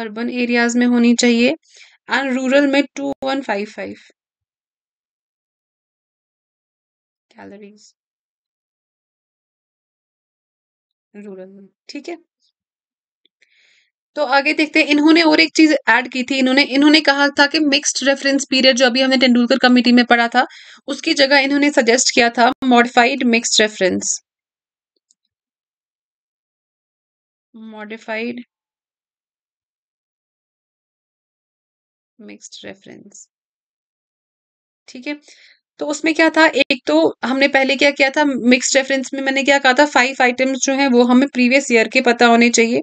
अर्बन एरियाज में होनी चाहिए एंड रूरल में 2155 कैलोरीज रूरल में ठीक है तो आगे देखते हैं इन्होंने और एक चीज ऐड की थी इन्होंने इन्होंने कहा था कि मिक्स्ड रेफरेंस पीरियड जो अभी हमने तेंदुलकर कमेटी में पढ़ा था उसकी जगह इन्होंने सजेस्ट किया था modified mixed reference modified mixed reference ठीक है तो उसमें क्या था एक तो हमने पहले क्या किया था मिक्स रेफरेंस में मैंने क्या कहा था फाइव आइटम्स जो हैं वो हमें प्रीवियस ईयर के पता होने चाहिए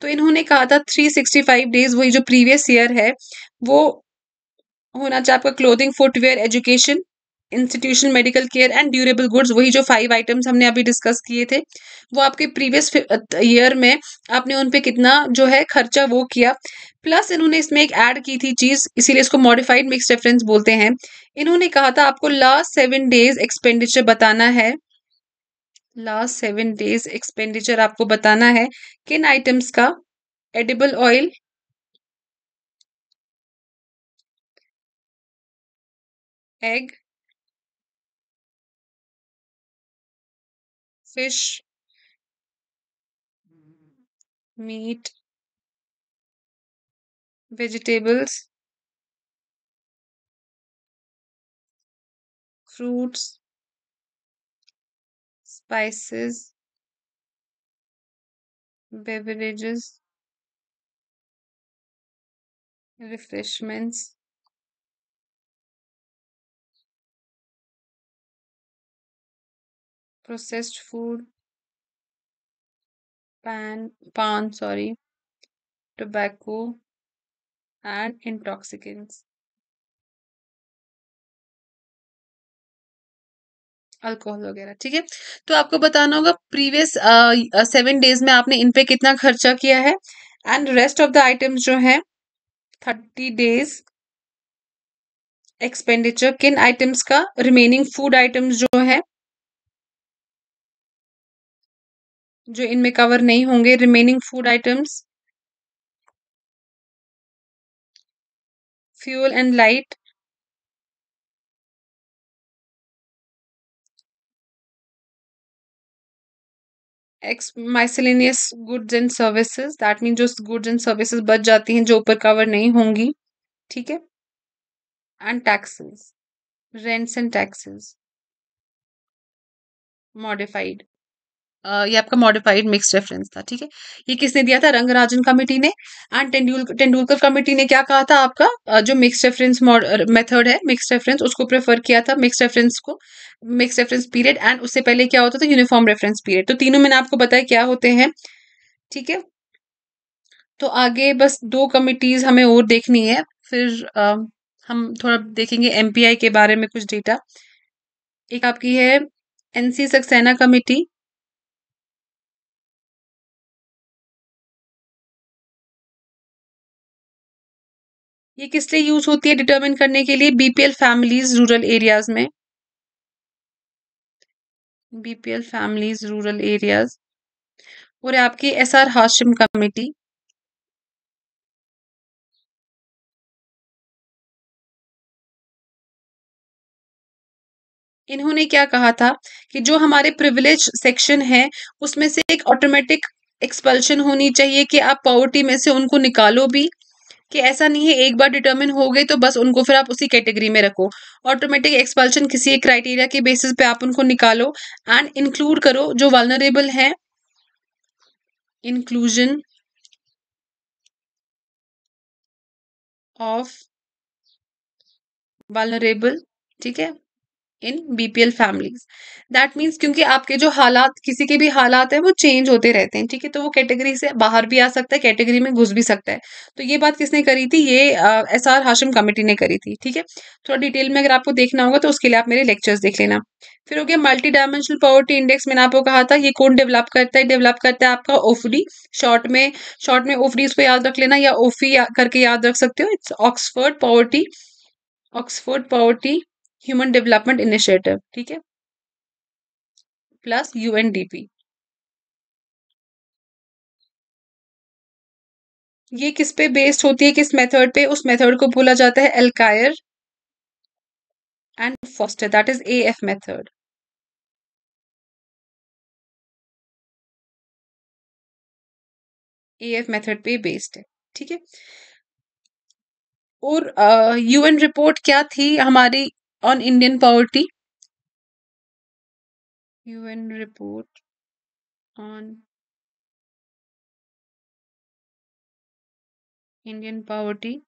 तो इन्होंने कहा था थ्री सिक्सटी फाइव डेज वही जो प्रीवियस ईयर है वो होना चाहिए आपका clothing footwear education institution medical care and durable goods वही जो फाइव आइटम्स हमने अभी डिस्कस किए थे वो आपके प्रीवियस ईयर में आपने उन पर कितना जो है खर्चा वो किया प्लस इन्होंने इसमें एक ऐड की थी चीज़ इसीलिए इसको मॉडिफाइड मिक्स रेफरेंस बोलते हैं इन्होंने कहा था आपको लास्ट सेवन डेज एक्सपेंडिचर बताना है लास्ट सेवन डेज एक्सपेंडिचर आपको बताना है किन आइटम्स का edible oil egg fish meat vegetables fruits, spices, beverages, refreshments. processed food pan pan sorry tobacco and intoxicants alcohol वगैरह ठीक है तो आपको बताना होगा प्रीवियस सेवन डेज में आपने इन पे कितना खर्चा किया है and rest of the items जो है थर्टी डेज एक्सपेंडिचर किन आइटम्स का रिमेनिंग फूड आइटम्स जो है जो इनमें कवर नहीं होंगे remaining food items fuel and light ex miscellaneous goods and services that mean जो गुड्स एंड सर्विसेज बच जाती हैं जो ऊपर कवर नहीं होंगी ठीक है and taxes rents and taxes modified ये आपका मॉडिफाइड मिक्स रेफरेंस था ठीक है ये किसने दिया था रंगराजन कमेटी ने एंड टेंडुल टेंडुलकर कमेटी ने क्या कहा था आपका जो मिक्स रेफरेंस मेथड है मिक्स रेफरेंस उसको प्रेफर किया था मिक्स रेफरेंस को मिक्स रेफरेंस पीरियड एंड उससे पहले क्या होता था यूनिफॉर्म रेफरेंस पीरियड तो तीनों मैंने आपको बताया क्या होते हैं ठीक है तो आगे बस दो कमिटीज हमें और देखनी है फिर आ, हम थोड़ा देखेंगे एमपीआई के बारे में कुछ डेटा एक आपकी है एनसी सक्सेना कमेटी ये किस लिए यूज होती है डिटरमिन करने के लिए बीपीएल फैमिलीज रूरल एरियाज में बीपीएल फैमिलीज रूरल एरियाज और आपकी एस आर हाशिम कमेटी इन्होंने क्या कहा था कि जो हमारे प्रिविलेज सेक्शन है उसमें से एक ऑटोमेटिक एक्सपल्शन होनी चाहिए कि आप पॉवर्टी में से उनको निकालो भी कि ऐसा नहीं है एक बार डिटर्मिन हो गई तो बस उनको फिर आप उसी कैटेगरी में रखो ऑटोमेटिक एक्सपल्शन किसी एक क्राइटेरिया के बेसिस पे आप उनको निकालो एंड इंक्लूड करो जो वालनरेबल है इंक्लूजन ऑफ वालनरेबल ठीक है इन बीपीएल फैमिलीज दैट मीन्स क्योंकि आपके जो हालात किसी के भी हालात हैं वो चेंज होते रहते हैं ठीक है तो वो कैटेगरी से बाहर भी आ सकता है कैटेगरी में घुस भी सकता है तो ये बात किसने करी थी ये एस आर हाशिम कमेटी ने करी थी ठीक है थोड़ा डिटेल में अगर आपको देखना होगा तो उसके लिए आप मेरे लेक्चर्स देख लेना फिर हो गया मल्टी डायमेंशनल पॉवर्टी इंडेक्स मैंने आपको कहा था ये कौन डेवलप करता है डेवलप करता है आपका ओफडी शॉर्ट में शॉर्ट में ओफडी इसको याद रख लेना या ओफी e करके याद रख सकते हो it's Oxford poverty Oxford poverty human development initiative ठीक है प्लस यूएनडीपी ये किस पे बेस्ड होती है किस मेथड पे उस मेथड को बोला जाता है Alkire and Foster that is A F method A F method पे बेस्ड है ठीक है और यूएन uh, रिपोर्ट क्या थी हमारी on Indian poverty. UN report on Indian poverty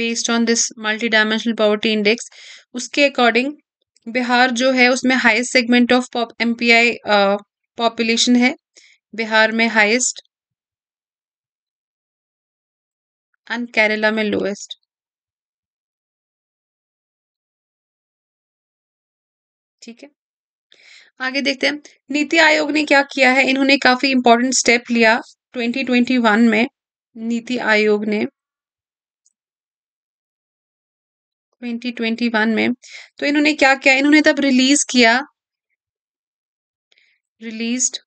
based on this multidimensional poverty index. उसके अकॉर्डिंग बिहार जो है उसमें highest segment of M P I population है बिहार में हाईएस्ट एंड केरला में लोएस्ट ठीक है आगे देखते हैं नीति आयोग ने क्या किया है इन्होंने काफी इंपॉर्टेंट स्टेप लिया 2021 में नीति आयोग ने 2021 में तो इन्होंने क्या किया इन्होंने तब रिलीज किया released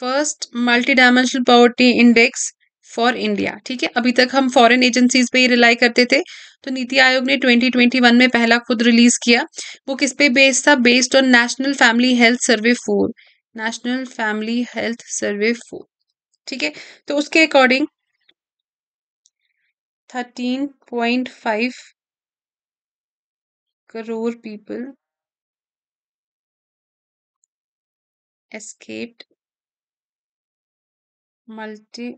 first multi dimensional poverty index for India ठीक है अभी तक हम फॉरेन एजेंसीज पे ही रिलाई करते थे तो नीति आयोग ने 2021 में पहला खुद रिलीज किया वो किस पे बेस्ड था based on national family health survey four national family health survey four ठीक है तो उसके according 13.5 crore people escaped multi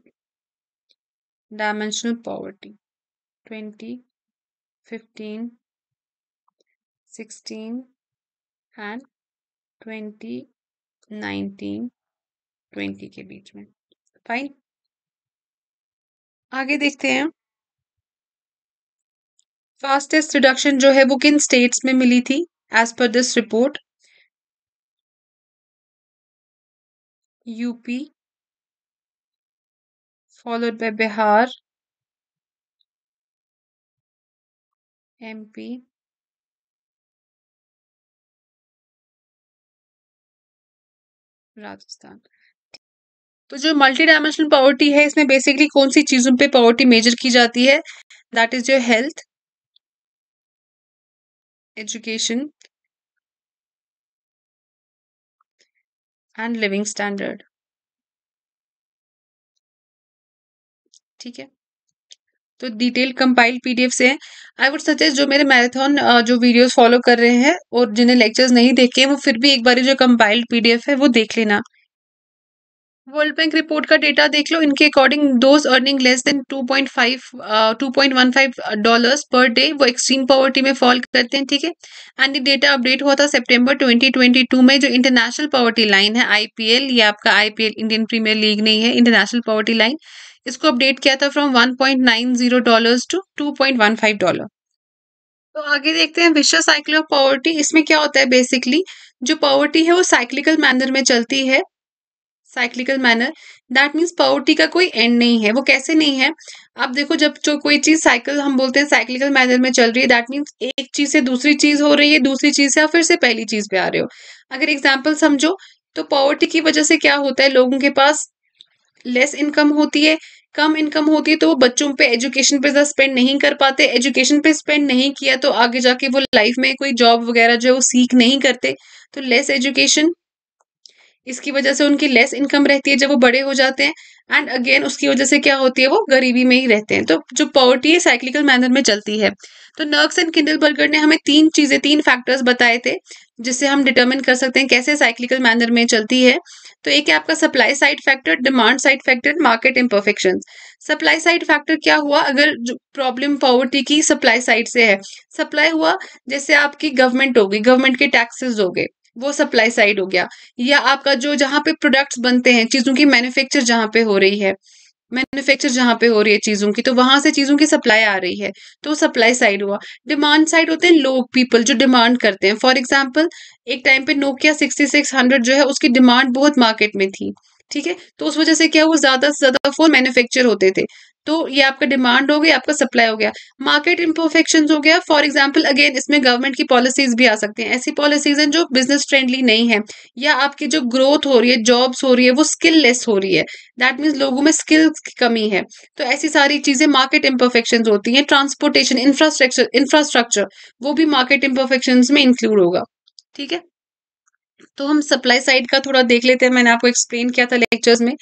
dimensional poverty 20 15 16 एंड 20 19 20 के बीच में फाइन आगे देखते हैं फास्टेस्ट रिडक्शन जो है वो किन स्टेट्स में मिली थी as per this report UP followed by Bihar, MP, Rajasthan तो जो मल्टी डायमेंशनल पॉवर्टी है इसमें बेसिकली कौन सी चीजों पे पॉवर्टी मेजर की जाती है that is your health education and living standard ठीक है तो डिटेल कंपाइल पीडीएफ से आई वुड सजेस्ट जो मेरे मैराथन जो वीडियोस फॉलो कर रहे हैं और जिन्हें लेक्चर्स नहीं देखे वो फिर भी एक बार जो कंपाइल्ड पीडीएफ है वो देख लेना वर्ल्ड बैंक रिपोर्ट का डेटा देख लो इनके according those earning less than 2.5 five dollars per day वो एक्सट्रीम पॉवर्टी में फॉल करते हैं ठीक है एंड ये डेटा अपडेट हुआ था सितंबर 2022 में जो इंटरनेशनल पॉवर्टी लाइन है आईपीएल ये आपका आईपीएल इंडियन प्रीमियर लीग नहीं है इंटरनेशनल पॉवर्टी लाइन इसको अपडेट किया था फ्रॉम 1.90 डॉलर्स टू 2.15 डॉलर तो आगे देखते हैं विश्व साइकिल ऑफ पॉवर्टी इसमें क्या होता है बेसिकली जो पॉवर्टी है वो साइक्लिकल मैनर में चलती है cyclical manner that means poverty का कोई एंड नहीं है वो कैसे नहीं है आप देखो जब जो कोई चीज साइकिल हम बोलते हैं साइक्लिकल मैनर में चल रही है दैट मीन्स एक चीज से दूसरी चीज हो रही है दूसरी चीज से आप फिर से पहली चीज पे आ रहे हो अगर एग्जाम्पल समझो तो पॉवर्टी की वजह से क्या होता है लोगों के पास लेस इनकम होती है कम इनकम होती है तो वो बच्चों पे एजुकेशन पे ज़्यादा स्पेंड नहीं कर पाते एजुकेशन पे स्पेंड नहीं किया तो आगे जाके वो लाइफ में कोई जॉब वगैरह जो है वो सीख नहीं करते तो लेस एजुकेशन इसकी वजह से उनकी लेस इनकम रहती है जब वो बड़े हो जाते हैं एंड अगेन उसकी वजह से क्या होती है वो गरीबी में ही रहते हैं तो जो पॉवर्टी है साइक्लिकल मैनर में चलती है तो नर्क्स एंड किंडल बर्गर ने हमें तीन चीज़ें तीन फैक्टर्स बताए थे जिससे हम डिटर्मिन कर सकते हैं कैसे साइक्लिकल मैनर में चलती है तो एक है आपका supply side factor demand side factor market imperfection supply side factor क्या हुआ अगर जो प्रॉब्लम पॉवर्टी की सप्लाई साइड से है सप्लाई हुआ जैसे आपकी गवर्नमेंट होगी गवर्नमेंट के टैक्सेस हो गए वो सप्लाई साइड हो गया या आपका जो जहाँ पे प्रोडक्ट्स बनते हैं चीजों की मैन्युफैक्चर जहाँ पे हो रही है मैन्युफैक्चर जहाँ पे हो रही है चीज़ों की तो वहां से चीज़ों की सप्लाई आ रही है तो सप्लाई साइड हुआ डिमांड साइड होते हैं लोग पीपल जो डिमांड करते हैं फॉर एग्जाम्पल एक टाइम पे नोकिया सिक्सटी सिक्स हंड्रेड जो है उसकी डिमांड बहुत मार्केट में थी ठीक है तो उस वजह से क्या हुआ ज्यादा से ज्यादा फोन मैन्युफैक्चर होते थे तो ये आपका डिमांड हो गया आपका सप्लाई हो गया मार्केट इम्परफेक्शन हो गया फॉर एग्जाम्पल अगेन इसमें गवर्नमेंट की पॉलिसीज भी आ सकती हैं ऐसी पॉलिसीज हैं जो बिजनेस फ्रेंडली नहीं है या आपकी जो ग्रोथ हो रही है जॉब्स हो रही है वो स्किल लेस हो रही है दैट मीन्स लोगों में स्किल्स की कमी है तो ऐसी सारी चीजें मार्केट इम्परफेक्शन होती हैं ट्रांसपोर्टेशन इंफ्रास्ट्रक्चर इंफ्रास्ट्रक्चर वो भी मार्केट इम्परफेक्शन में इंक्लूड होगा ठीक है तो हम सप्लाई साइड का थोड़ा देख लेते हैं मैंने आपको एक्सप्लेन किया था लेक्चर्स में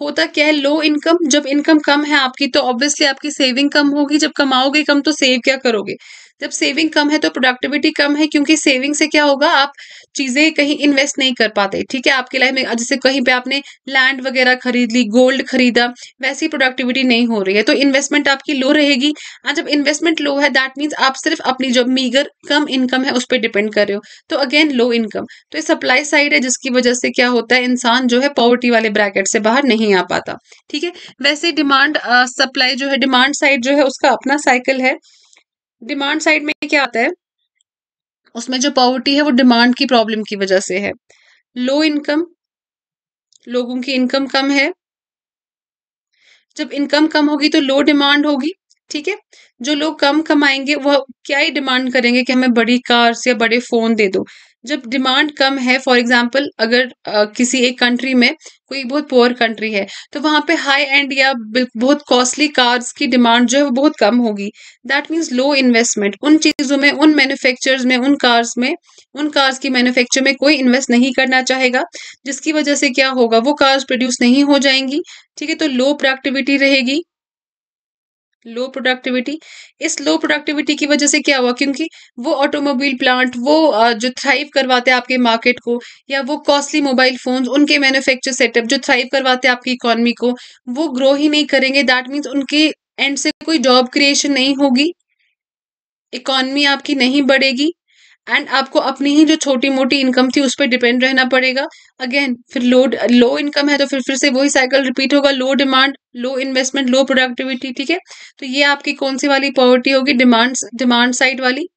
होता क्या है लो इनकम जब इनकम कम है आपकी तो ऑब्वियसली आपकी सेविंग कम होगी जब कमाओगे कम तो सेव क्या करोगे जब सेविंग कम है तो प्रोडक्टिविटी कम है क्योंकि सेविंग से क्या होगा आप चीजें कहीं इन्वेस्ट नहीं कर पाते ठीक है आपकी लाइफ में जैसे कहीं पे आपने लैंड वगैरह खरीद ली गोल्ड खरीदा वैसी प्रोडक्टिविटी नहीं हो रही है तो इन्वेस्टमेंट आपकी लो रहेगी और जब इन्वेस्टमेंट लो है दैट मीन्स आप सिर्फ अपनी जो मीगर कम इनकम है उस पर डिपेंड कर रहे हो तो अगेन लो इनकम तो ये सप्लाई साइड है जिसकी वजह से क्या होता है इंसान जो है पॉवर्टी वाले ब्रैकेट से बाहर नहीं आ पाता ठीक है वैसे डिमांड सप्लाई जो है डिमांड साइड जो है उसका अपना साइकिल है डिमांड साइड में क्या आता है उसमें जो पॉवर्टी है वो डिमांड की प्रॉब्लम की वजह से है लो इनकम लोगों की इनकम कम है जब इनकम कम होगी तो लो डिमांड होगी ठीक है जो लोग कम कमाएंगे वह क्या ही डिमांड करेंगे कि हमें बड़ी कार्स या बड़े फोन दे दो जब डिमांड कम है फॉर एग्जाम्पल अगर आ, किसी एक कंट्री में कोई बहुत पुअर कंट्री है तो वहां पे हाई एंड या बहुत कॉस्टली कार्स की डिमांड जो है वो बहुत कम होगी दैट मीन्स लो इन्वेस्टमेंट उन चीज़ों में उन मैन्युफैक्चरर्स में उन कार्स में उन कार्स की मैन्युफैक्चर में कोई इन्वेस्ट नहीं करना चाहेगा जिसकी वजह से क्या होगा वो कार्स प्रोड्यूस नहीं हो जाएंगी ठीक है तो लो प्रोडक्टिविटी रहेगी लो प्रोडक्टिविटी इस लो प्रोडक्टिविटी की वजह से क्या हुआ क्योंकि वो ऑटोमोबाइल प्लांट वो जो थ्राइव करवाते हैं आपके मार्केट को या वो कॉस्टली मोबाइल फोन्स उनके मैन्युफैक्चर सेटअप जो थ्राइव करवाते हैं आपकी इकोनॉमी को वो ग्रो ही नहीं करेंगे दैट मीन्स उनके एंड से कोई जॉब क्रिएशन नहीं होगी इकॉनमी आपकी नहीं बढ़ेगी एंड आपको अपनी ही जो छोटी मोटी इनकम थी उस पर डिपेंड रहना पड़ेगा अगेन फिर लो लो इनकम है तो फिर फिर से वही साइकिल रिपीट होगा low demand low investment low productivity ठीक है तो ये आपकी कौन सी वाली पॉवर्टी होगी डिमांड डिमांड साइड वाली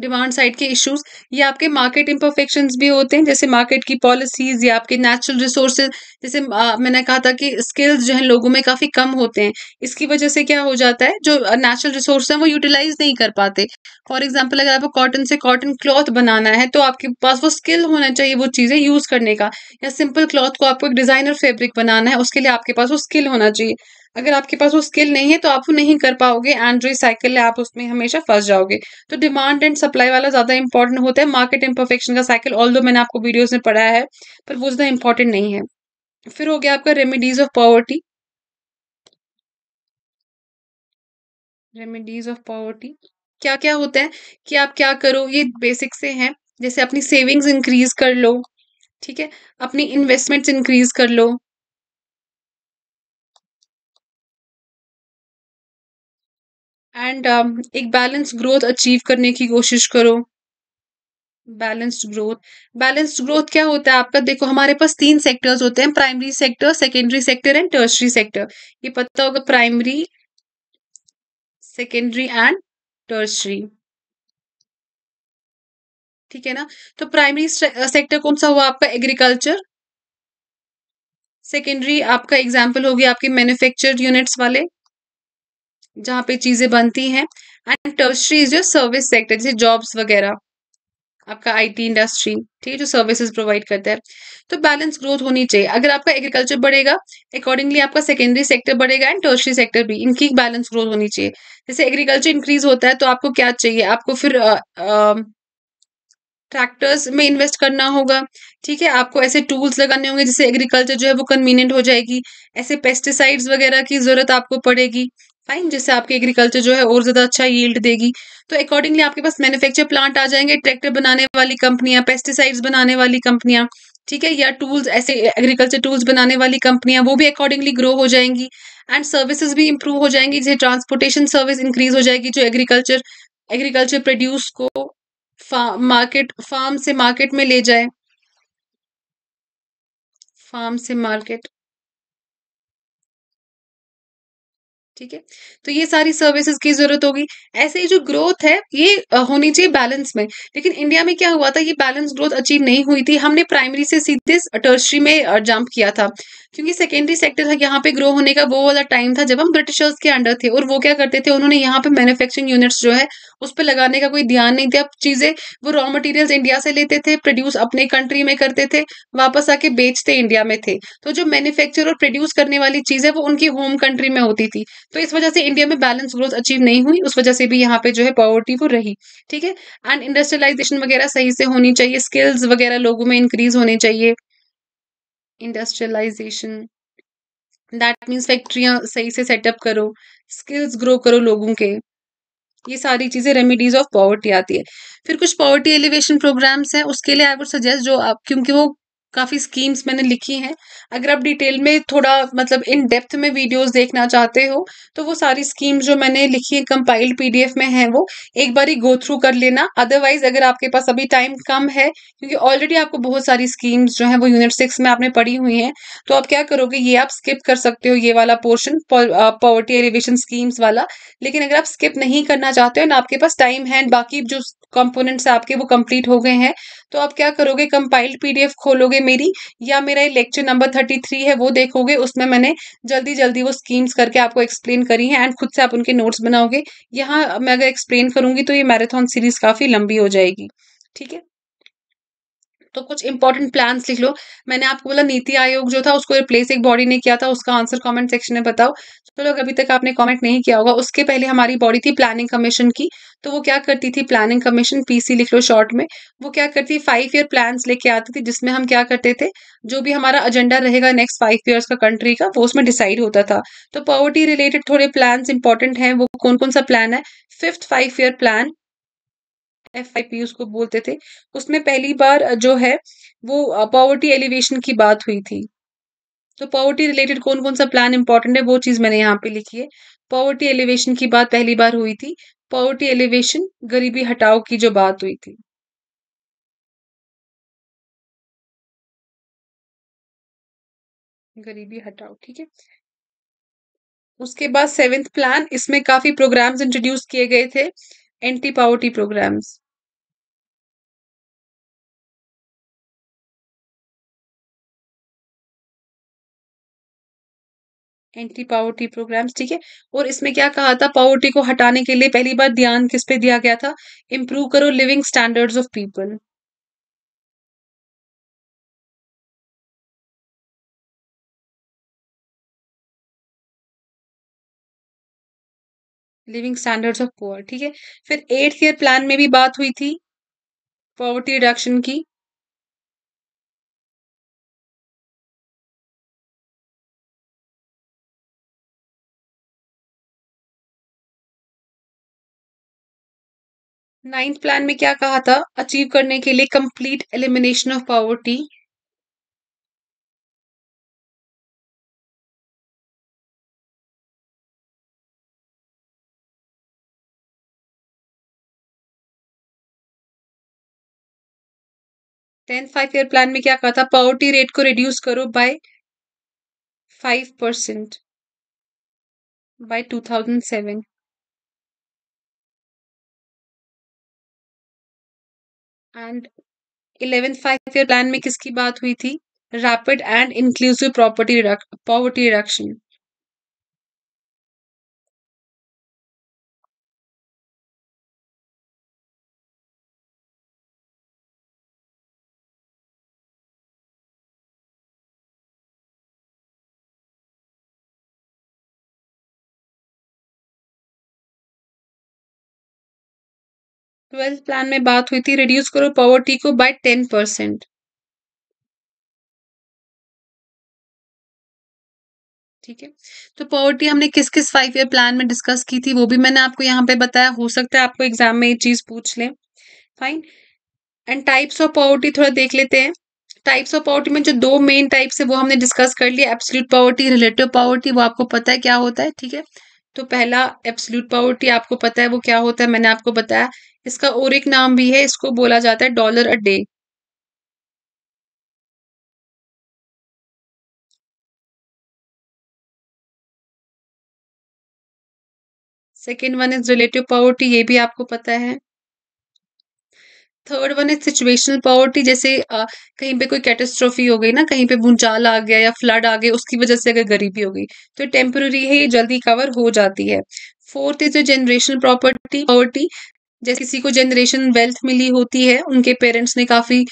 डिमांड साइड के इश्यूज ये आपके मार्केट इम्परफेक्शन भी होते हैं जैसे मार्केट की पॉलिसीज या आपके नेचुरल रिसोर्सेज जैसे आ, मैंने कहा था कि स्किल्स जो हैं लोगों में काफ़ी कम होते हैं इसकी वजह से क्या हो जाता है जो नेचुरल रिसोर्स हैं वो यूटिलाइज नहीं कर पाते फॉर एग्जाम्पल अगर आपको कॉटन से कॉटन क्लॉथ बनाना है तो आपके पास वो स्किल होना चाहिए वो चीज़ें यूज़ करने का या सिंपल क्लॉथ को आपको एक डिज़ाइनर फेब्रिक बनाना है उसके लिए आपके पास वो स्किल होना चाहिए अगर आपके पास वो स्किल नहीं है तो आप वो नहीं कर पाओगे एंड साइकिल है आप उसमें हमेशा फंस जाओगे तो डिमांड एंड सप्लाई वाला ज्यादा इंपॉर्टेंट होता है मार्केट इम्परफेक्शन का साइकिल ऑल मैंने आपको वीडियोज में पढ़ा है पर वो ज्यादा इंपॉर्टेंट नहीं है फिर हो गया आपका remedies of poverty remedies of poverty क्या क्या होता है कि आप क्या करो ये बेसिक से हैं जैसे अपनी सेविंग्स इंक्रीज कर लो ठीक है अपनी इन्वेस्टमेंट्स इंक्रीज कर लो एंड um, एक बैलेंस ग्रोथ अचीव करने की कोशिश करो बैलेंस्ड ग्रोथ बैलेंस्ड ग्रोथ क्या होता है आपका देखो हमारे पास तीन सेक्टर्स होते हैं primary sector secondary sector and tertiary sector ये पता होगा प्राइमरी सेकेंडरी एंड टर्सरी ठीक है ना तो प्राइमरी सेक्टर कौन सा हुआ आपका एग्रीकल्चर सेकेंडरी आपका एग्जाम्पल होगी आपके मैन्युफैक्चर यूनिट्स वाले जहां पे चीजें बनती हैं and tertiary is your service sector जैसे जॉब्स वगैरह आपका आईटी इंडस्ट्री ठीक है जो सर्विसेज प्रोवाइड करता है तो बैलेंस ग्रोथ होनी चाहिए अगर आपका एग्रीकल्चर बढ़ेगा अकॉर्डिंगली आपका सेकेंडरी सेक्टर बढ़ेगा एंड टर्सरी सेक्टर भी इनकी बैलेंस ग्रोथ होनी चाहिए जैसे एग्रीकल्चर इंक्रीज होता है तो आपको क्या चाहिए आपको फिर ट्रैक्टर्स में इन्वेस्ट करना होगा ठीक है आपको ऐसे टूल्स लगाने होंगे जिससे एग्रीकल्चर जो है वो कन्वीनियंट हो जाएगी ऐसे पेस्टिसाइड्स वगैरह की जरूरत आपको पड़ेगी फाइन जिससे आपके एग्रीकल्चर जो है और ज़्यादा अच्छा यील्ड देगी तो अकॉर्डिंगली आपके पास मैन्युफैक्चर प्लांट आ जाएंगे ट्रैक्टर बनाने वाली कंपनियां पेस्टिसाइड्स बनाने वाली कंपनियां ठीक है या टूल्स ऐसे एग्रीकल्चर टूल्स बनाने वाली कंपनियां वो भी अकॉर्डिंगली ग्रो हो जाएंगी एंड सर्विसेज भी इंप्रूव हो जाएंगी जैसे ट्रांसपोर्टेशन सर्विस इंक्रीज हो जाएगी जो एग्रीकल्चर एग्रीकल्चर प्रोड्यूस को फार्म मार्केट फार्म से मार्केट में ले जाए फार्म से मार्केट ठीक है तो ये सारी सर्विसेज की जरूरत होगी ऐसे ही जो ग्रोथ है ये होनी चाहिए बैलेंस में लेकिन इंडिया में क्या हुआ था ये बैलेंस ग्रोथ अचीव नहीं हुई थी हमने प्राइमरी से सीधे टर्सरी में जंप किया था क्योंकि सेकेंडरी सेक्टर था यहाँ पे ग्रो होने का वो वाला टाइम था जब हम ब्रिटिशर्स के अंडर थे और वो क्या करते थे उन्होंने यहाँ पे मैन्युफैक्चरिंग यूनिट्स जो है उस पर लगाने का कोई ध्यान नहीं दिया चीजें वो रॉ मटेरियल्स इंडिया से लेते थे प्रोड्यूस अपने कंट्री में करते थे वापस आके बेचते इंडिया में थे तो जो मैन्युफैक्चर और प्रोड्यूस करने वाली चीजें वो उनकी होम कंट्री में होती थी तो इस वजह से इंडिया में बैलेंस ग्रोथ अचीव नहीं हुई उस वजह से भी यहाँ पे जो है पॉवर्टी वो रही ठीक है एंड इंडस्ट्रियलाइजेशन वगैरह सही से होनी चाहिए स्किल्स वगैरह लोगों में इंक्रीज होने चाहिए इंडस्ट्रियलाइजेशन दैट मीन्स फैक्ट्रियाँ सही से सेटअप करो स्किल्स ग्रो करो लोगों के ये सारी चीज़ें रेमिडीज ऑफ पॉवर्टी आती है फिर कुछ पॉवर्टी एलिवेशन प्रोग्राम्स हैं उसके लिए आई वुड सजेस्ट जो आप क्योंकि वो काफ़ी स्कीम्स मैंने लिखी हैं अगर आप डिटेल में थोड़ा मतलब इन डेप्थ में वीडियोस देखना चाहते हो तो वो सारी स्कीम्स जो मैंने लिखी हैं कंपाइल्ड पीडीएफ में हैं वो एक बार ही गो थ्रू कर लेना अदरवाइज अगर आपके पास अभी टाइम कम है क्योंकि ऑलरेडी आपको बहुत सारी स्कीम्स जो है वो यूनिट सिक्स में आपने पढ़ी हुई हैं तो आप क्या करोगे ये आप स्किप कर सकते हो ये वाला पोर्शन पॉवर्टी एलिवेशन स्कीम्स वाला लेकिन अगर आप स्किप नहीं करना चाहते हो ना आपके पास टाइम है बाकी जो कंपोनेंट्स आपके वो कंप्लीट हो गए हैं तो आप क्या करोगे कंपाइल्ड पीडीएफ खोलोगे मेरी या मेरा ये लेक्चर नंबर थर्टी थ्री है वो देखोगे उसमें मैंने जल्दी जल्दी वो स्कीम्स करके आपको एक्सप्लेन करी है एंड खुद से आप उनके नोट्स बनाओगे यहाँ मैं अगर एक्सप्लेन करूंगी तो ये मैराथन सीरीज काफ़ी लंबी हो जाएगी ठीक है तो कुछ इंपॉर्टेंट प्लान्स लिख लो मैंने आपको बोला नीति आयोग जो था उसको रिप्लेस एक बॉडी ने किया था उसका आंसर कमेंट सेक्शन में बताओ तो लोग अभी तक आपने कमेंट नहीं किया होगा उसके पहले हमारी बॉडी थी प्लानिंग कमीशन की तो वो क्या करती थी प्लानिंग कमीशन पीसी लिख लो शॉर्ट में वो क्या करती फाइव ईयर प्लान लेके आती थी जिसमें हम क्या करते थे जो भी हमारा एजेंडा रहेगा नेक्स्ट फाइव ईयर्स का कंट्री का वो उसमें डिसाइड होता था तो पॉवर्टी रिलेटेड थोड़े प्लान इंपॉर्टेंट हैं वो कौन कौन सा प्लान है fifth five year plan F I P उसको बोलते थे उसमें पहली बार जो है वो पॉवर्टी एलिवेशन की बात हुई थी तो पॉवर्टी रिलेटेड कौन कौन सा प्लान इंपॉर्टेंट है वो चीज मैंने यहाँ पे लिखी है पॉवर्टी एलिवेशन की बात पहली बार हुई थी पॉवर्टी एलिवेशन गरीबी हटाओ की जो बात हुई थी गरीबी हटाओ ठीक है उसके बाद सेवेंथ प्लान इसमें काफी प्रोग्राम्स इंट्रोड्यूस किए गए थे anti poverty programmes anti poverty programmes ठीक है और इसमें क्या कहा था पावर्टी को हटाने के लिए पहली बार ध्यान किस पे दिया गया था इम्प्रूव करो living standards of people living standards of poor ठीक है फिर एट्थ ईयर प्लान में भी बात हुई थी पॉवर्टी रिडक्शन की नाइन्थ प्लान में क्या कहा था अचीव करने के लिए complete elimination of poverty tenth five year plan में क्या कहा था पॉवर्टी रेट को रिड्यूस करो by five percent by two thousand seven and eleventh five year plan में किसकी बात हुई थी rapid and inclusive property poverty reduction twelfth plan में बात हुई थी रिड्यूस करो पॉवर्टी को बाय टेन परसेंट ठीक है तो पॉवर्टी हमने किस किस फाइव ईयर प्लान में डिस्कस की थी वो भी मैंने आपको यहाँ पे बताया हो सकता है आपको एग्जाम में ये चीज पूछ ले fine and types of poverty थोड़ा देख लेते हैं टाइप्स ऑफ पॉवर्टी में जो दो मेन टाइप्स है वो हमने डिस्कस कर लिया एब्सोल्यूट पॉवर्टी रिलेटिव पॉवर्टी वो आपको पता है क्या होता है ठीक है तो पहला एब्सोल्यूट पॉवर्टी आपको पता है वो क्या होता है मैंने आपको बताया इसका और एक नाम भी है इसको बोला जाता है dollar a day second one is relative poverty ये भी आपको पता है third one is situational poverty जैसे आ, कहीं पे कोई कैटेस्ट्रॉफी हो गई ना कहीं पे भूंचाल आ गया या फ्लड आ गया उसकी वजह से अगर गरीबी हो गई तो टेम्पररी है ये जल्दी कवर हो जाती है fourth is generational property poverty जैसे किसी को जनरेशन वेल्थ मिली होती है उनके पेरेंट्स ने काफी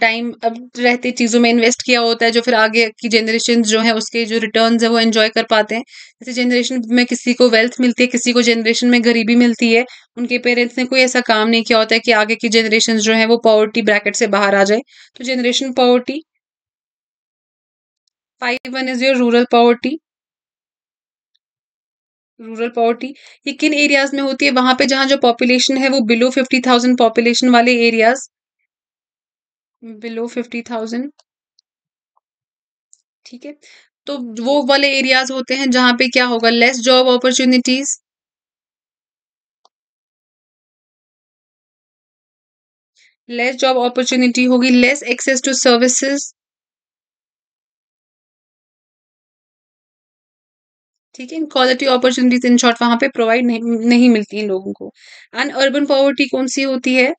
टाइम अब रहते चीजों में इन्वेस्ट किया होता है जो फिर आगे की जनरेशन जो है उसके जो रिटर्न है वो एंजॉय कर पाते हैं जैसे जनरेशन में किसी को वेल्थ मिलती है किसी को जनरेशन में गरीबी मिलती है उनके पेरेंट्स ने कोई ऐसा काम नहीं किया होता है कि आगे की जनरेशन जो है वो पॉवर्टी ब्रैकेट से बाहर आ जाए तो generation poverty five one is your rural poverty rural poverty ये किन एरियाज में होती है वहां पे जहां जो पॉपुलेशन है वो बिलो फिफ्टी थाउजेंड पॉपुलेशन वाले एरियाज बिलो फिफ्टी थाउजेंड ठीक है तो वो वाले एरियाज होते हैं जहां पे क्या होगा less job opportunities less job opportunity होगी लेस एक्सेस टू सर्विसेज ठीक है क्वालिटी अपॉर्चुनिटीज इन शॉर्ट वहां पे प्रोवाइड नहीं, नहीं मिलती इन लोगों को एंड अर्बन पॉवर्टी कौन सी होती है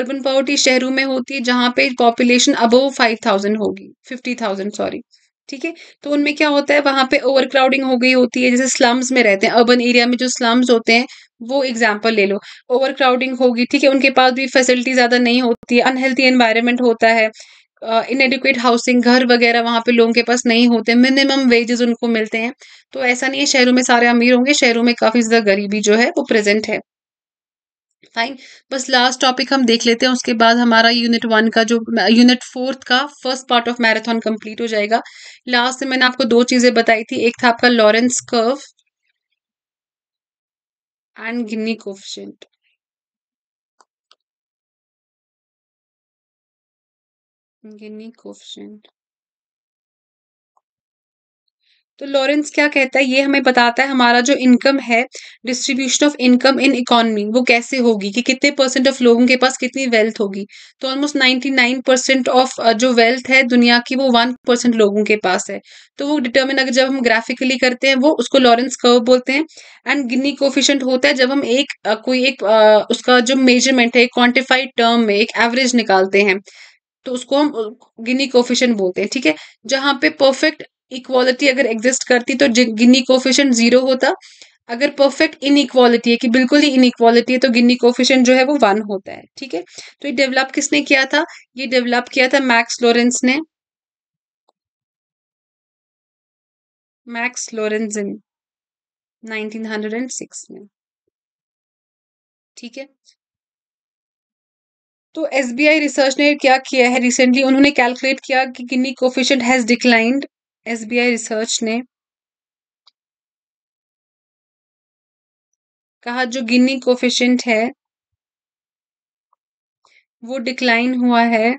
अर्बन पॉवर्टी शहरों में होती है जहां पे पॉपुलेशन अबो फाइव थाउजेंड होगी फिफ्टी थाउजेंड सॉरी ठीक है तो उनमें क्या होता है वहां पे ओवरक्राउडिंग हो गई होती है जैसे स्लम्स में रहते हैं अर्बन एरिया में जो स्लम्स होते हैं वो एग्जाम्पल ले लो ओवरक्राउडिंग होगी ठीक है उनके पास भी फैसिलिटी ज्यादा नहीं होती है अनहेल्थी एनवायरमेंट होता है इनएडिक्वेट हाउसिंग घर वगैरह वहाँ पे लोगों के पास नहीं होते मिनिमम वेजेस उनको मिलते हैं तो ऐसा नहीं है शहरों में सारे अमीर होंगे शहरों में काफ़ी ज़्यादा गरीबी जो है वो प्रेजेंट है फाइन बस लास्ट टॉपिक हम देख लेते हैं उसके बाद हमारा यूनिट वन का जो यूनिट फोर्थ का first part of marathon complete हो जाएगा लास्ट में मैंने आपको दो चीज़ें बताई थी एक था आपका Lorenz curve and Gini coefficient Gini question तो लॉरेंस क्या कहता है ये हमें बताता है हमारा जो इनकम है distribution of income in economy वो कैसे होगी कि कितने परसेंट ऑफ लोगों के पास कितनी वेल्थ होगी तो ऑलमोस्ट नाइन परसेंट ऑफ जो वेल्थ है दुनिया की वो वन परसेंट लोगों के पास है तो वो डिटर्मिन अगर जब हम ग्राफिकली करते हैं वो उसको लॉरेंस कर्व बोलते हैं एंड गिनी कोफिशेंट होता है जब हम एक कोई एक उसका जो मेजरमेंट है क्वान्टिफाइड टर्म में एक एवरेज निकालते हैं तो उसको हम गिनी कोफिशन बोलते हैं ठीक है जहां पे परफेक्ट इक्वालिटी अगर एग्जिस्ट करती तो गिनी कोफिशन जीरो होता अगर परफेक्ट इन है कि बिल्कुल ही इन है तो गिनी कोफिशन जो है वो वन होता है ठीक है तो ये डेवलप किसने किया था ये डेवलप किया था मैक्स लोरेंस ने मैक्स लोरेंस इन 1906 में ठीक है तो एस रिसर्च ने क्या किया है रिसेंटली उन्होंने कैलकुलेट किया कि Gini coefficient has declined as research ने कहा जो गिनी कोफिशेंट है वो डिक्लाइन हुआ है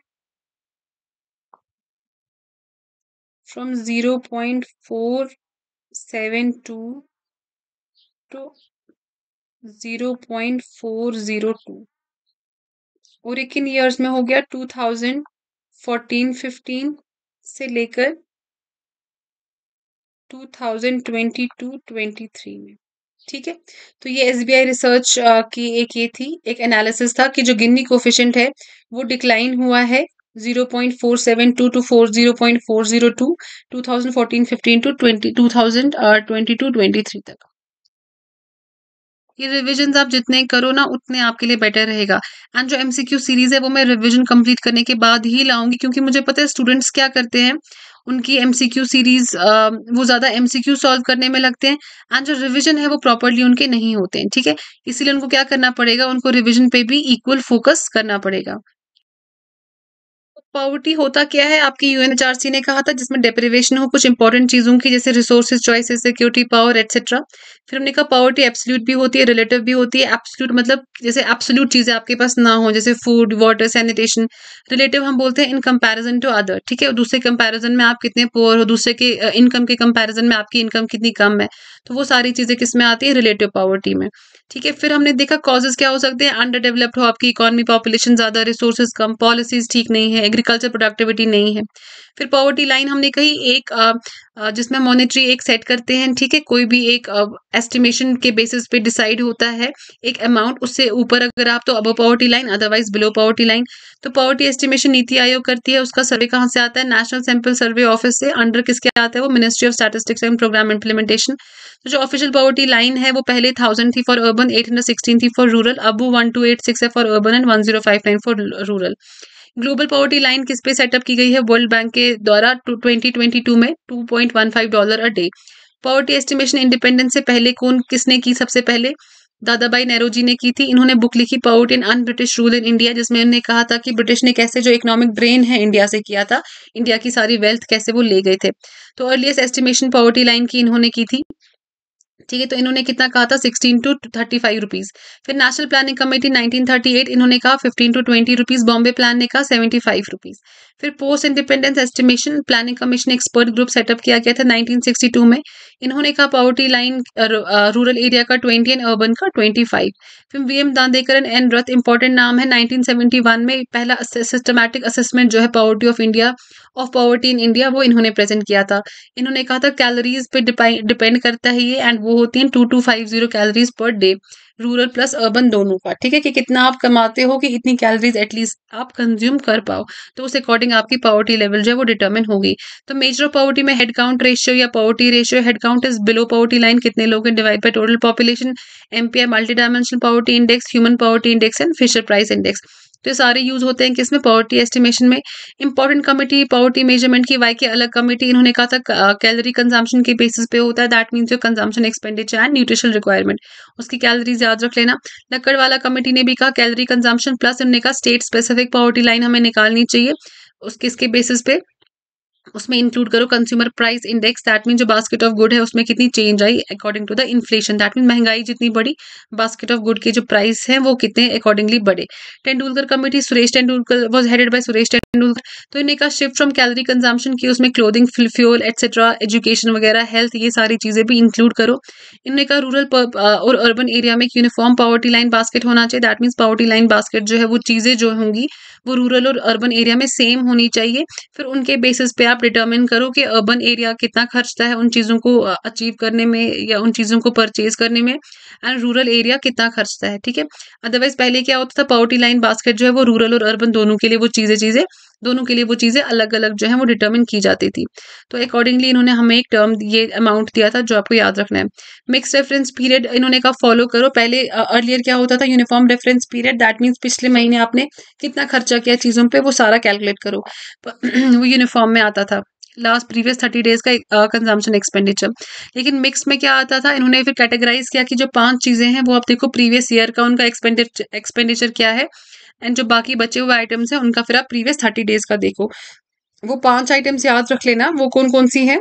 from zero point four seven two to zero point four zero two पूरे किन ईयर्स में हो गया 2014 15 से लेकर 2022 23 में ठीक है तो ये एस रिसर्च की एक ये थी एक एनालिसिस था कि जो गिन्नी कोफिशेंट है वो डिक्लाइन हुआ है 0.472 टू 4 2014 15 टू 20 2022 23 तक ये रिविजन आप जितने करो ना उतने आपके लिए बेटर रहेगा एंड जो एमसीक्यू सीरीज है वो मैं रिविजन कम्प्लीट करने के बाद ही लाऊंगी क्योंकि मुझे पता है स्टूडेंट्स क्या करते हैं उनकी एमसीक्यू सीरीज वो ज़्यादा एमसीक्यू सॉल्व करने में लगते हैं एंड जो रिविजन है वो प्रॉपरली उनके नहीं होते हैं ठीक है इसीलिए उनको क्या करना पड़ेगा उनको रिविजन पे भी इक्वल फोकस करना पड़ेगा पॉवर्टी होता क्या है आपकी यूएनएचआरसी ने कहा था जिसमें डेप्रिवेशन हो कुछ इंपॉर्टेंट चीज़ों की जैसे resources choices security power etcetera फिर हमने कहा पॉवर्टी एब्सोल्यूट भी होती है रिलेटिव भी होती है एब्सोल्यूट मतलब जैसे एब्सोल्यूट चीज़ें आपके पास ना हो जैसे फूड वाटर सैनिटेशन रिलेटिव हम बोलते हैं इन कंपेरिजन टू अदर ठीक है दूसरे कंपेरिजन में आप कितने पुअर हो दूसरे के इनकम के कंपेरिजन में आपकी इनकम कितनी कम है तो वो सारी चीज़ें किस में आती है रिलेटिव पॉवर्टी में ठीक है फिर हमने देखा कॉजेज क्या हो सकते हैं अंडर डेवलप्ड हो आपकी इकोनॉमी पॉपुलेशन ज़्यादा रिसोर्सेज कम पॉलिसीज ठीक नहीं है एग्री एग्रीकल्चर प्रोडक्टिविटी नहीं है फिर पॉवर्टी लाइन हमने कही एक जिसमें मॉनेटरी एक सेट करते हैं ठीक है कोई भी एक एस्टिमेशन के बेसिस पे डिसाइड होता है एक अमाउंट उससे ऊपर अगर आप तो above poverty line otherwise below poverty line तो पॉवर्टी एस्टिमेशन नीति आयोग करती है उसका सर्वे कहाँ से आता है नेशनल सैंपल सर्वे ऑफिस से अंडर किसके आता है वो ministry of statistics and programme implementation तो जो ऑफिशियल पॉवर्टी लाइन है वो पहले थाउजेंड थी फॉर अर्बन एट हंड्रेड थी फॉर रूरल अब वो वन टू एट सिक्स है for urban and one zero five nine for rural global poverty line किस पे सेटअप की गई है वर्ल्ड बैंक के द्वारा 2022 में 2.15 dollar a day poverty estimation independence से पहले कौन किसने की सबसे पहले दादाबाई जी ने की थी इन्होंने बुक लिखी poverty in un British rule in India जिसमें उन्होंने कहा था कि ब्रिटिश ने कैसे जो इकोनॉमिक ब्रेन है इंडिया से किया था इंडिया की सारी वेल्थ कैसे वो ले गए थे तो अर्लीस्ट एस्टिमेशन पॉवर्टी लाइन की इन्होंने की थी ठीक है तो इन्होंने कितना कहा था sixteen to thirty five rupees फिर national planning committee nineteen thirty eight इन्होंने कहा fifteen to twenty rupees Bombay plan ने कहा सेवेंटी फाइव रुपीज फिर post independence estimation planning commission expert group setup किया गया था नाइनटीन सिक्सटी टू में इन्होंने कहा पावर्टी लाइन रूरल एरिया का ट्वेंटी एंड अर्बन का ट्वेंटी फाइव फिर V M Dandekar and Rath important नाम है नाइनटीन सेवेंटी वन में पहला सिस्टमैटिक असेसमेंट जो है poverty of India of poverty in India वो इन्होंने प्रेजेंट किया था इन्होंने कहा था कैलोरीज पे डिपेंड करता है ये एंड वो होती हैं two two five zero calories per day rural plus urban दोनों का ठीक है कि कितना आप कमाते हो कि इतनी कैलोरीज एटलीस्ट आप कंज्यूम कर पाओ तो उस अकॉर्डिंग आपकी पॉवर्टी लेवल जो है वो डिटर्मिन होगी तो मेजर पॉवर्टी में हेड काउंट रेशियो या poverty ratio head count is below poverty line कितने लोग हैं divide by total population MPI multi dimensional poverty index human poverty index and Fisher price index तो सारे यूज होते हैं किसमें पॉवर्टी एस्टिमेशन में इंपॉर्टेंट कमेटी पॉवर्टी मेजरमेंट की वाई के अलग कमेटी इन्होंने कहा था कैलरी कंजम्पशन के बेसिस पे होता है that means your consumption expenditure and nutrition requirement उसकी कैलरीज याद रख लेना लक्कड़ वाला कमेटी ने भी कहा कैलरी कंजम्पशन प्लस इन्होंने कहा स्टेट स्पेसिफिक पॉवर्टी लाइन हमें निकालनी चाहिए उसके इसके बेसिस पे उसमें इंक्लूड करो consumer price index that mean जो बास्केट ऑफ गुड है उसमें कितनी चेंज आई according to the inflation that mean महंगाई जितनी बड़ी बास्केट ऑफ गुड के जो प्राइस है वो कितने अकॉर्डिंगली बढ़े Tendulkar committee Suresh Tendulkar was headed by Suresh Tendulkar तो इन्हें कहा शिफ्ट फ्रॉम कैलरी कंजम्पशन की उसमें क्लोदिंग फ्यूल एक्सेट्रा एजुकेशन वगैरह हेल्थ ये सारी चीज़ें भी इंक्लूड करो इन्हें कहा रूरल uh, और अर्बन एरिया में एक यूनिफॉर्म पावर्टी लाइन बास्केट होना चाहिए that means poverty line basket जो है वो चीज़ें जो होंगी वो रूरल और अर्बन एरिया में सेम होनी चाहिए फिर उनके बेसिस पे आप डिटर्मिन करो कि अर्बन एरिया कितना खर्चता है उन चीज़ों को अचीव करने में या उन चीज़ों को परचेज करने में एंड रूरल एरिया कितना खर्चता है ठीक है अदरवाइज पहले क्या होता था पावर्टी लाइन बास्केट जो है वो रूरल और अर्बन दोनों के लिए वो चीज़ें चीज़ें दोनों के लिए वो चीज़ें अलग अलग जो है वो डिटर्मिन की जाती थी तो अकॉर्डिंगली इन्होंने हमें एक टर्म ये अमाउंट दिया था जो आपको याद रखना है मिक्स रेफरेंस पीरियड इन्होंने कहा फॉलो करो पहले अर्लियर क्या होता था uniform reference period that means पिछले महीने आपने कितना खर्चा किया चीज़ों पर वो सारा कैलकुलेट करो [CLEARS THROAT] वो यूनिफॉर्म में आता था लास्ट प्रीवियस थर्टी डेज का कंजम्पशन एक्सपेंडिचर लेकिन मिक्स में क्या आता था इन्होंने फिर कैटेगराइज किया कि जो पांच चीज़ें हैं वो आप देखो प्रीवियस ईयर का उनका एक्सपेंडिचर एक्सपेंडिचर क्या है एंड जो बाकी बचे हुए आइटम्स हैं उनका फिर आप प्रीवियस थर्टी डेज का देखो वो पांच आइटम्स याद रख लेना वो कौन कौन सी हैं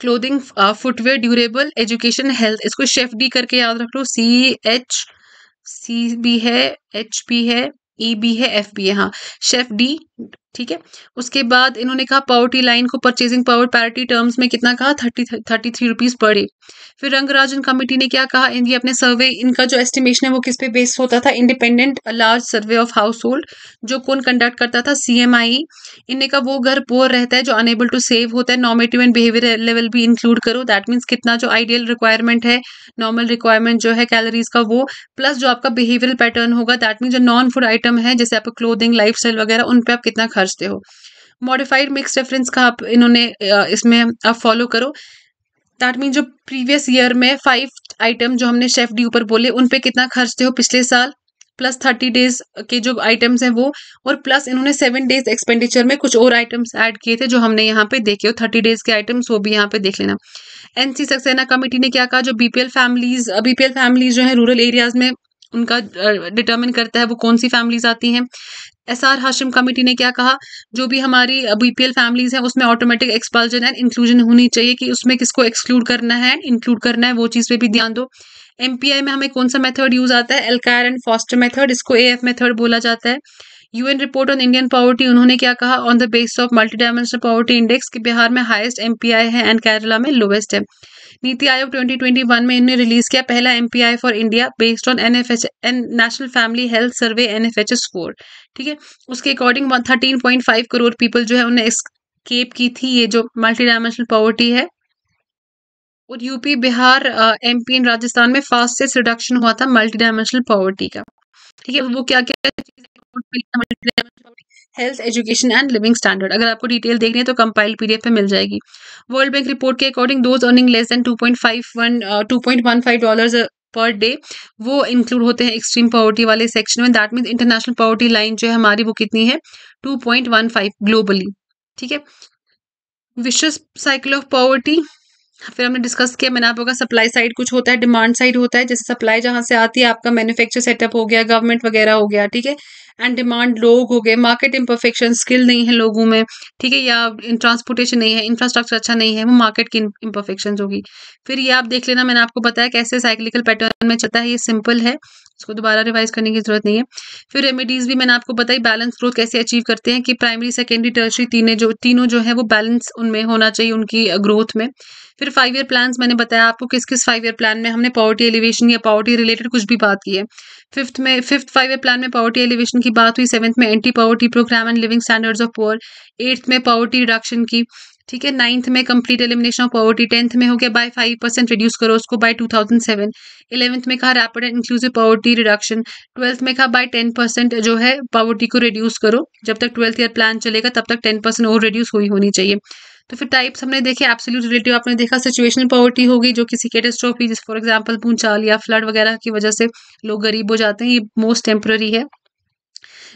clothing footwear durable education health इसको शेफ डी करके याद रख लो सी एच सी बी है एच पी है ई e बी है एफ बी है हाँ शेफ डी ठीक है उसके बाद इन्होंने कहा पावर्टी लाइन को परचेजिंग पावर पैरिटी टर्म्स में कितना कहा थर्टी थर्टी थ्री रुपीज़ बढ़े फिर रंगराजन कमेटी ने क्या कहा इनकी अपने सर्वे इनका जो एस्टिमेशन है वो किस पे बेस्ड होता था independent large survey of household जो कौन कंडक्ट करता था सी एम आई इनने कहा वो घर पोअर रहता है जो अनेबल टू सेव होता है नॉमेटिव एंड बिहेवियर लेवल भी इंक्लूड करो दैट मीन्स कितना जो आइडियल रिक्वायरमेंट है नॉर्मल रिक्वायरमेंट जो है कैलरीज का वो प्लस जो आपका बिहेवियर पैटर्न होगा दैट मीन जो नॉन फूड आइटम है जैसे आपका क्लोदिंग लाइफ वगैरह उन पर आप कितना खर्च समझते हो मॉडिफाइड मिक्स रेफरेंस का आप इन्होंने इसमें आप फॉलो करो दैट मीन जो प्रीवियस ईयर में फाइव आइटम जो हमने शेफ डी ऊपर बोले उन पे कितना खर्चते हो पिछले साल प्लस थर्टी डेज के जो आइटम्स हैं वो और प्लस इन्होंने सेवन डेज एक्सपेंडिचर में कुछ और आइटम्स ऐड किए थे जो हमने यहाँ पे देखे हो थर्टी डेज के आइटम्स वो भी यहाँ पे देख लेना एनसी सक्सेना कमेटी ने क्या कहा जो बीपीएल फैमिलीज बीपीएल फैमिलीज जो है रूरल एरियाज में उनका डिटर्मिन करता है वो कौन सी फैमिलीज आती हैं एस आर हाशिम कमेटी ने क्या कहा जो भी हमारी बीपीएल फैमिलीज हैं उसमें ऑटोमेटिक एक्सपल्जन एंड इंक्लूजन होनी चाहिए कि उसमें किसको एक्सक्लूड करना है एंड इंक्लूड करना है वो चीज़ पे भी ध्यान दो आई में हमें कौन सा मेथड यूज आता है एलकार एंड फॉस्टर मेथड इसको ए एफ मेथड बोला जाता है UN report on Indian poverty उन्होंने क्या कहा on the base of multi dimensional poverty index कि बिहार में हाईएस्ट एमपीआई है एंड केरला में लोएस्ट है नीति आयोग 2021 में इन्होंने रिलीज किया पहला MPI for India based on NFH national family health survey NFH score ठीक है उसके according thirteen point five crore people जो है उन्हें एस्केप की थी ये जो मल्टी डायमेंशनल पॉवर्टी है और UP Bihar MP and Rajasthan में फास्टेस्ट रिडक्शन हुआ था मल्टी डायमेंशनल पॉवर्टी का ठीक है वो क्या क्या health education and living standard अगर आपको डिटेल देखनी है तो कंपाइल पीडीएफ पे मिल जाएगी वर्ल्ड बैंक रिपोर्ट के according those earning less than two point five two point one five dollar per day वो इंक्लूड होते हैं एक्सट्रीम पॉवर्टी वाले सेक्शन में that means international poverty line जो है हमारी वो कितनी है two point one five globally ठीक है विशेष साइकिल ऑफ पॉवर्टी फिर हमने डिस्कस किया मैंने आप लोगों का सप्लाई साइड कुछ होता है डिमांड साइड होता है जैसे सप्लाई जहाँ से आती है आपका मैन्युफैक्चर सेटअप हो गया गवर्नमेंट वगैरह हो गया ठीक है एंड डिमांड लोग हो गए मार्केट इम्परफेक्शन स्किल नहीं है लोगों में ठीक है या ट्रांसपोर्टेशन नहीं है इंफ्रास्ट्रक्चर अच्छा नहीं है वो मार्केट की इम्परफेक्शन होगी फिर ये आप देख लेना मैंने आपको बताया कैसे साइक्लिकल पैटर्न में चलता है ये सिंपल है इसको दोबारा रिवाइज करने की जरूरत नहीं है फिर रेमेडीज भी मैंने आपको बताई बैलेंस ग्रोथ कैसे अचीव करते हैं कि प्राइमरी सेकेंडरी टर्सरी तीनों जो तीनों जो है वो बैलेंस उनमें होना चाहिए उनकी ग्रोथ में फिर फाइव ईयर प्लान मैंने बताया आपको किस किस फाइव ईयर प्लान में हमने पॉवर्टी एलिवेशन या पॉवर्टी रिलेटेड कुछ भी बात की है फिफ्थ में फिफ्थ फाइव ईयर प्लान में पॉवर्टी एलिवेशन की बात हुई सेवन्थ में anti poverty programme and living standards of poor eighth में पॉवर्टी रिडक्शन की ठीक है नाइन्थ में complete elimination of poverty tenth में हो गया बाय फाइव परसेंट रिड्यूस करो उसको by two thousand seven eleventh में कहा rapid and inclusive poverty reduction twelfth में कहा बाय टेन परसेंट जो है पॉवर्टी को रिड्यूस करो जब तक ट्वेल्थ ईयर प्लान चलेगा तब तक टेन परसेंट और रिड्यूस हुई होनी चाहिए तो फिर टाइप्स हमने देखे एब्सोल्यूट रिलेटिव आपने देखा सिचुएशनल पॉवर्टी होगी जो किसी कैटेस्ट्रॉफी जैसे फॉर एग्जाम्पल भूचाल या फ्लड वगैरह की वजह से लोग गरीब हो जाते हैं ये मोस्ट टेम्प्ररी है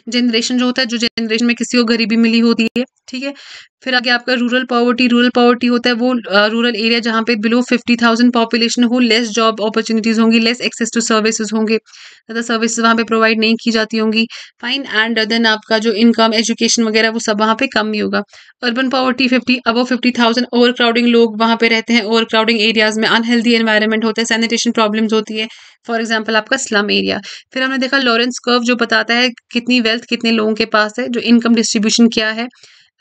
जनरेशन जो होता है जो जनरेशन में किसी को गरीबी मिली होती है ठीक है फिर आगे आपका रूरल पॉवर्टी रूरल पॉवर्टी होता है वो रूरल एरिया जहाँ पे बिलो फिफ्टी थाउजेंड पॉपुलेशन हो लेस जॉब अपॉर्चुनिटीज होंगी लेस एक्सेस टू सर्विसेज होंगे ज़्यादा सर्विसेज वहाँ पे प्रोवाइड नहीं की जाती होंगी फाइन एंड देन आपका जो इनकम एजुकेशन वगैरह वो सब वहाँ पे कम ही होगा urban poverty fifty above fifty thousand over crowding लोग वहाँ पे रहते हैं ओवर क्राउडिंग एरियाज में अनहेल्दी एनवायरमेंट होता है सैनिटेशन प्रॉब्लम्स होती है फॉर एग्जाम्पल आपका स्लम एरिया फिर हमने देखा लॉरेंस कर्व जो बताता है कितनी वेल्थ कितने लोगों के पास है जो इनकम डिस्ट्रीब्यूशन क्या है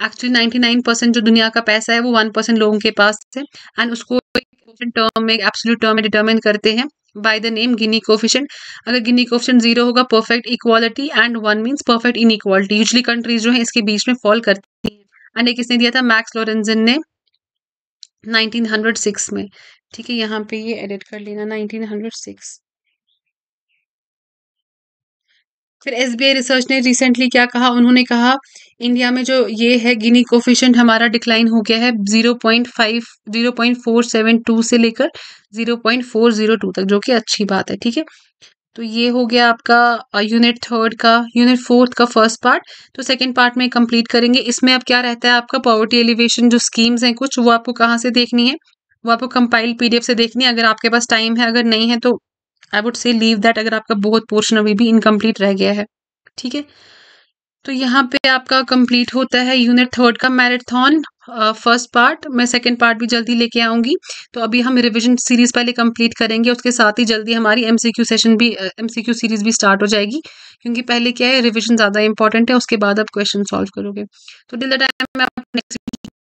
एक्चुअली नाइनटी नाइन परसेंट जो दुनिया का पैसा है वो वन परसेंट लोगों के पास है एंड उसको टर्म में एब्सोल्यूट टर्म में डिटर्मिन करते हैं by the name Gini coefficient अगर गिनी कोफिशन जीरो होगा perfect equality and one means perfect in equality usually countries जो है इसके बीच में फॉल करती है एंड किसने दिया था मैक्स लोरेंजन ने 1906 में ठीक है यहाँ पे ये एडिट कर लेना 1906 फिर एस रिसर्च ने रिसेंटली क्या कहा उन्होंने कहा इंडिया में जो ये है गिनी कोफिशेंट हमारा डिक्लाइन हो गया है zero point five zero point four seven two से लेकर zero point four zero two तक जो कि अच्छी बात है ठीक है तो ये हो गया आपका यूनिट uh, थर्ड का यूनिट फोर्थ का फर्स्ट पार्ट तो सेकंड पार्ट में कंप्लीट करेंगे इसमें अब क्या रहता है आपका पॉवर्टी एलिवेशन जो स्कीम्स हैं कुछ वो आपको कहाँ से देखनी है वो आपको कंपाइल पीडीएफ से देखनी है अगर आपके पास टाइम है अगर नहीं है तो I would say leave that अगर आपका बहुत पोर्शन अभी भी इनकम्प्लीट रह गया है ठीक है तो यहाँ पे आपका कंप्लीट होता है यूनिट थर्ड का मैराथन फर्स्ट पार्ट मैं सेकंड पार्ट भी जल्दी लेके आऊंगी तो अभी हम रिवीजन सीरीज पहले कंप्लीट करेंगे उसके साथ ही जल्दी हमारी एमसीक्यू सेशन भी एमसीक्यू uh, सीरीज भी स्टार्ट हो जाएगी क्योंकि पहले क्या है रिवीजन ज़्यादा इंपॉर्टेंट है उसके बाद आप क्वेश्चन सॉल्व करोगे तो डिल द टाइम मैं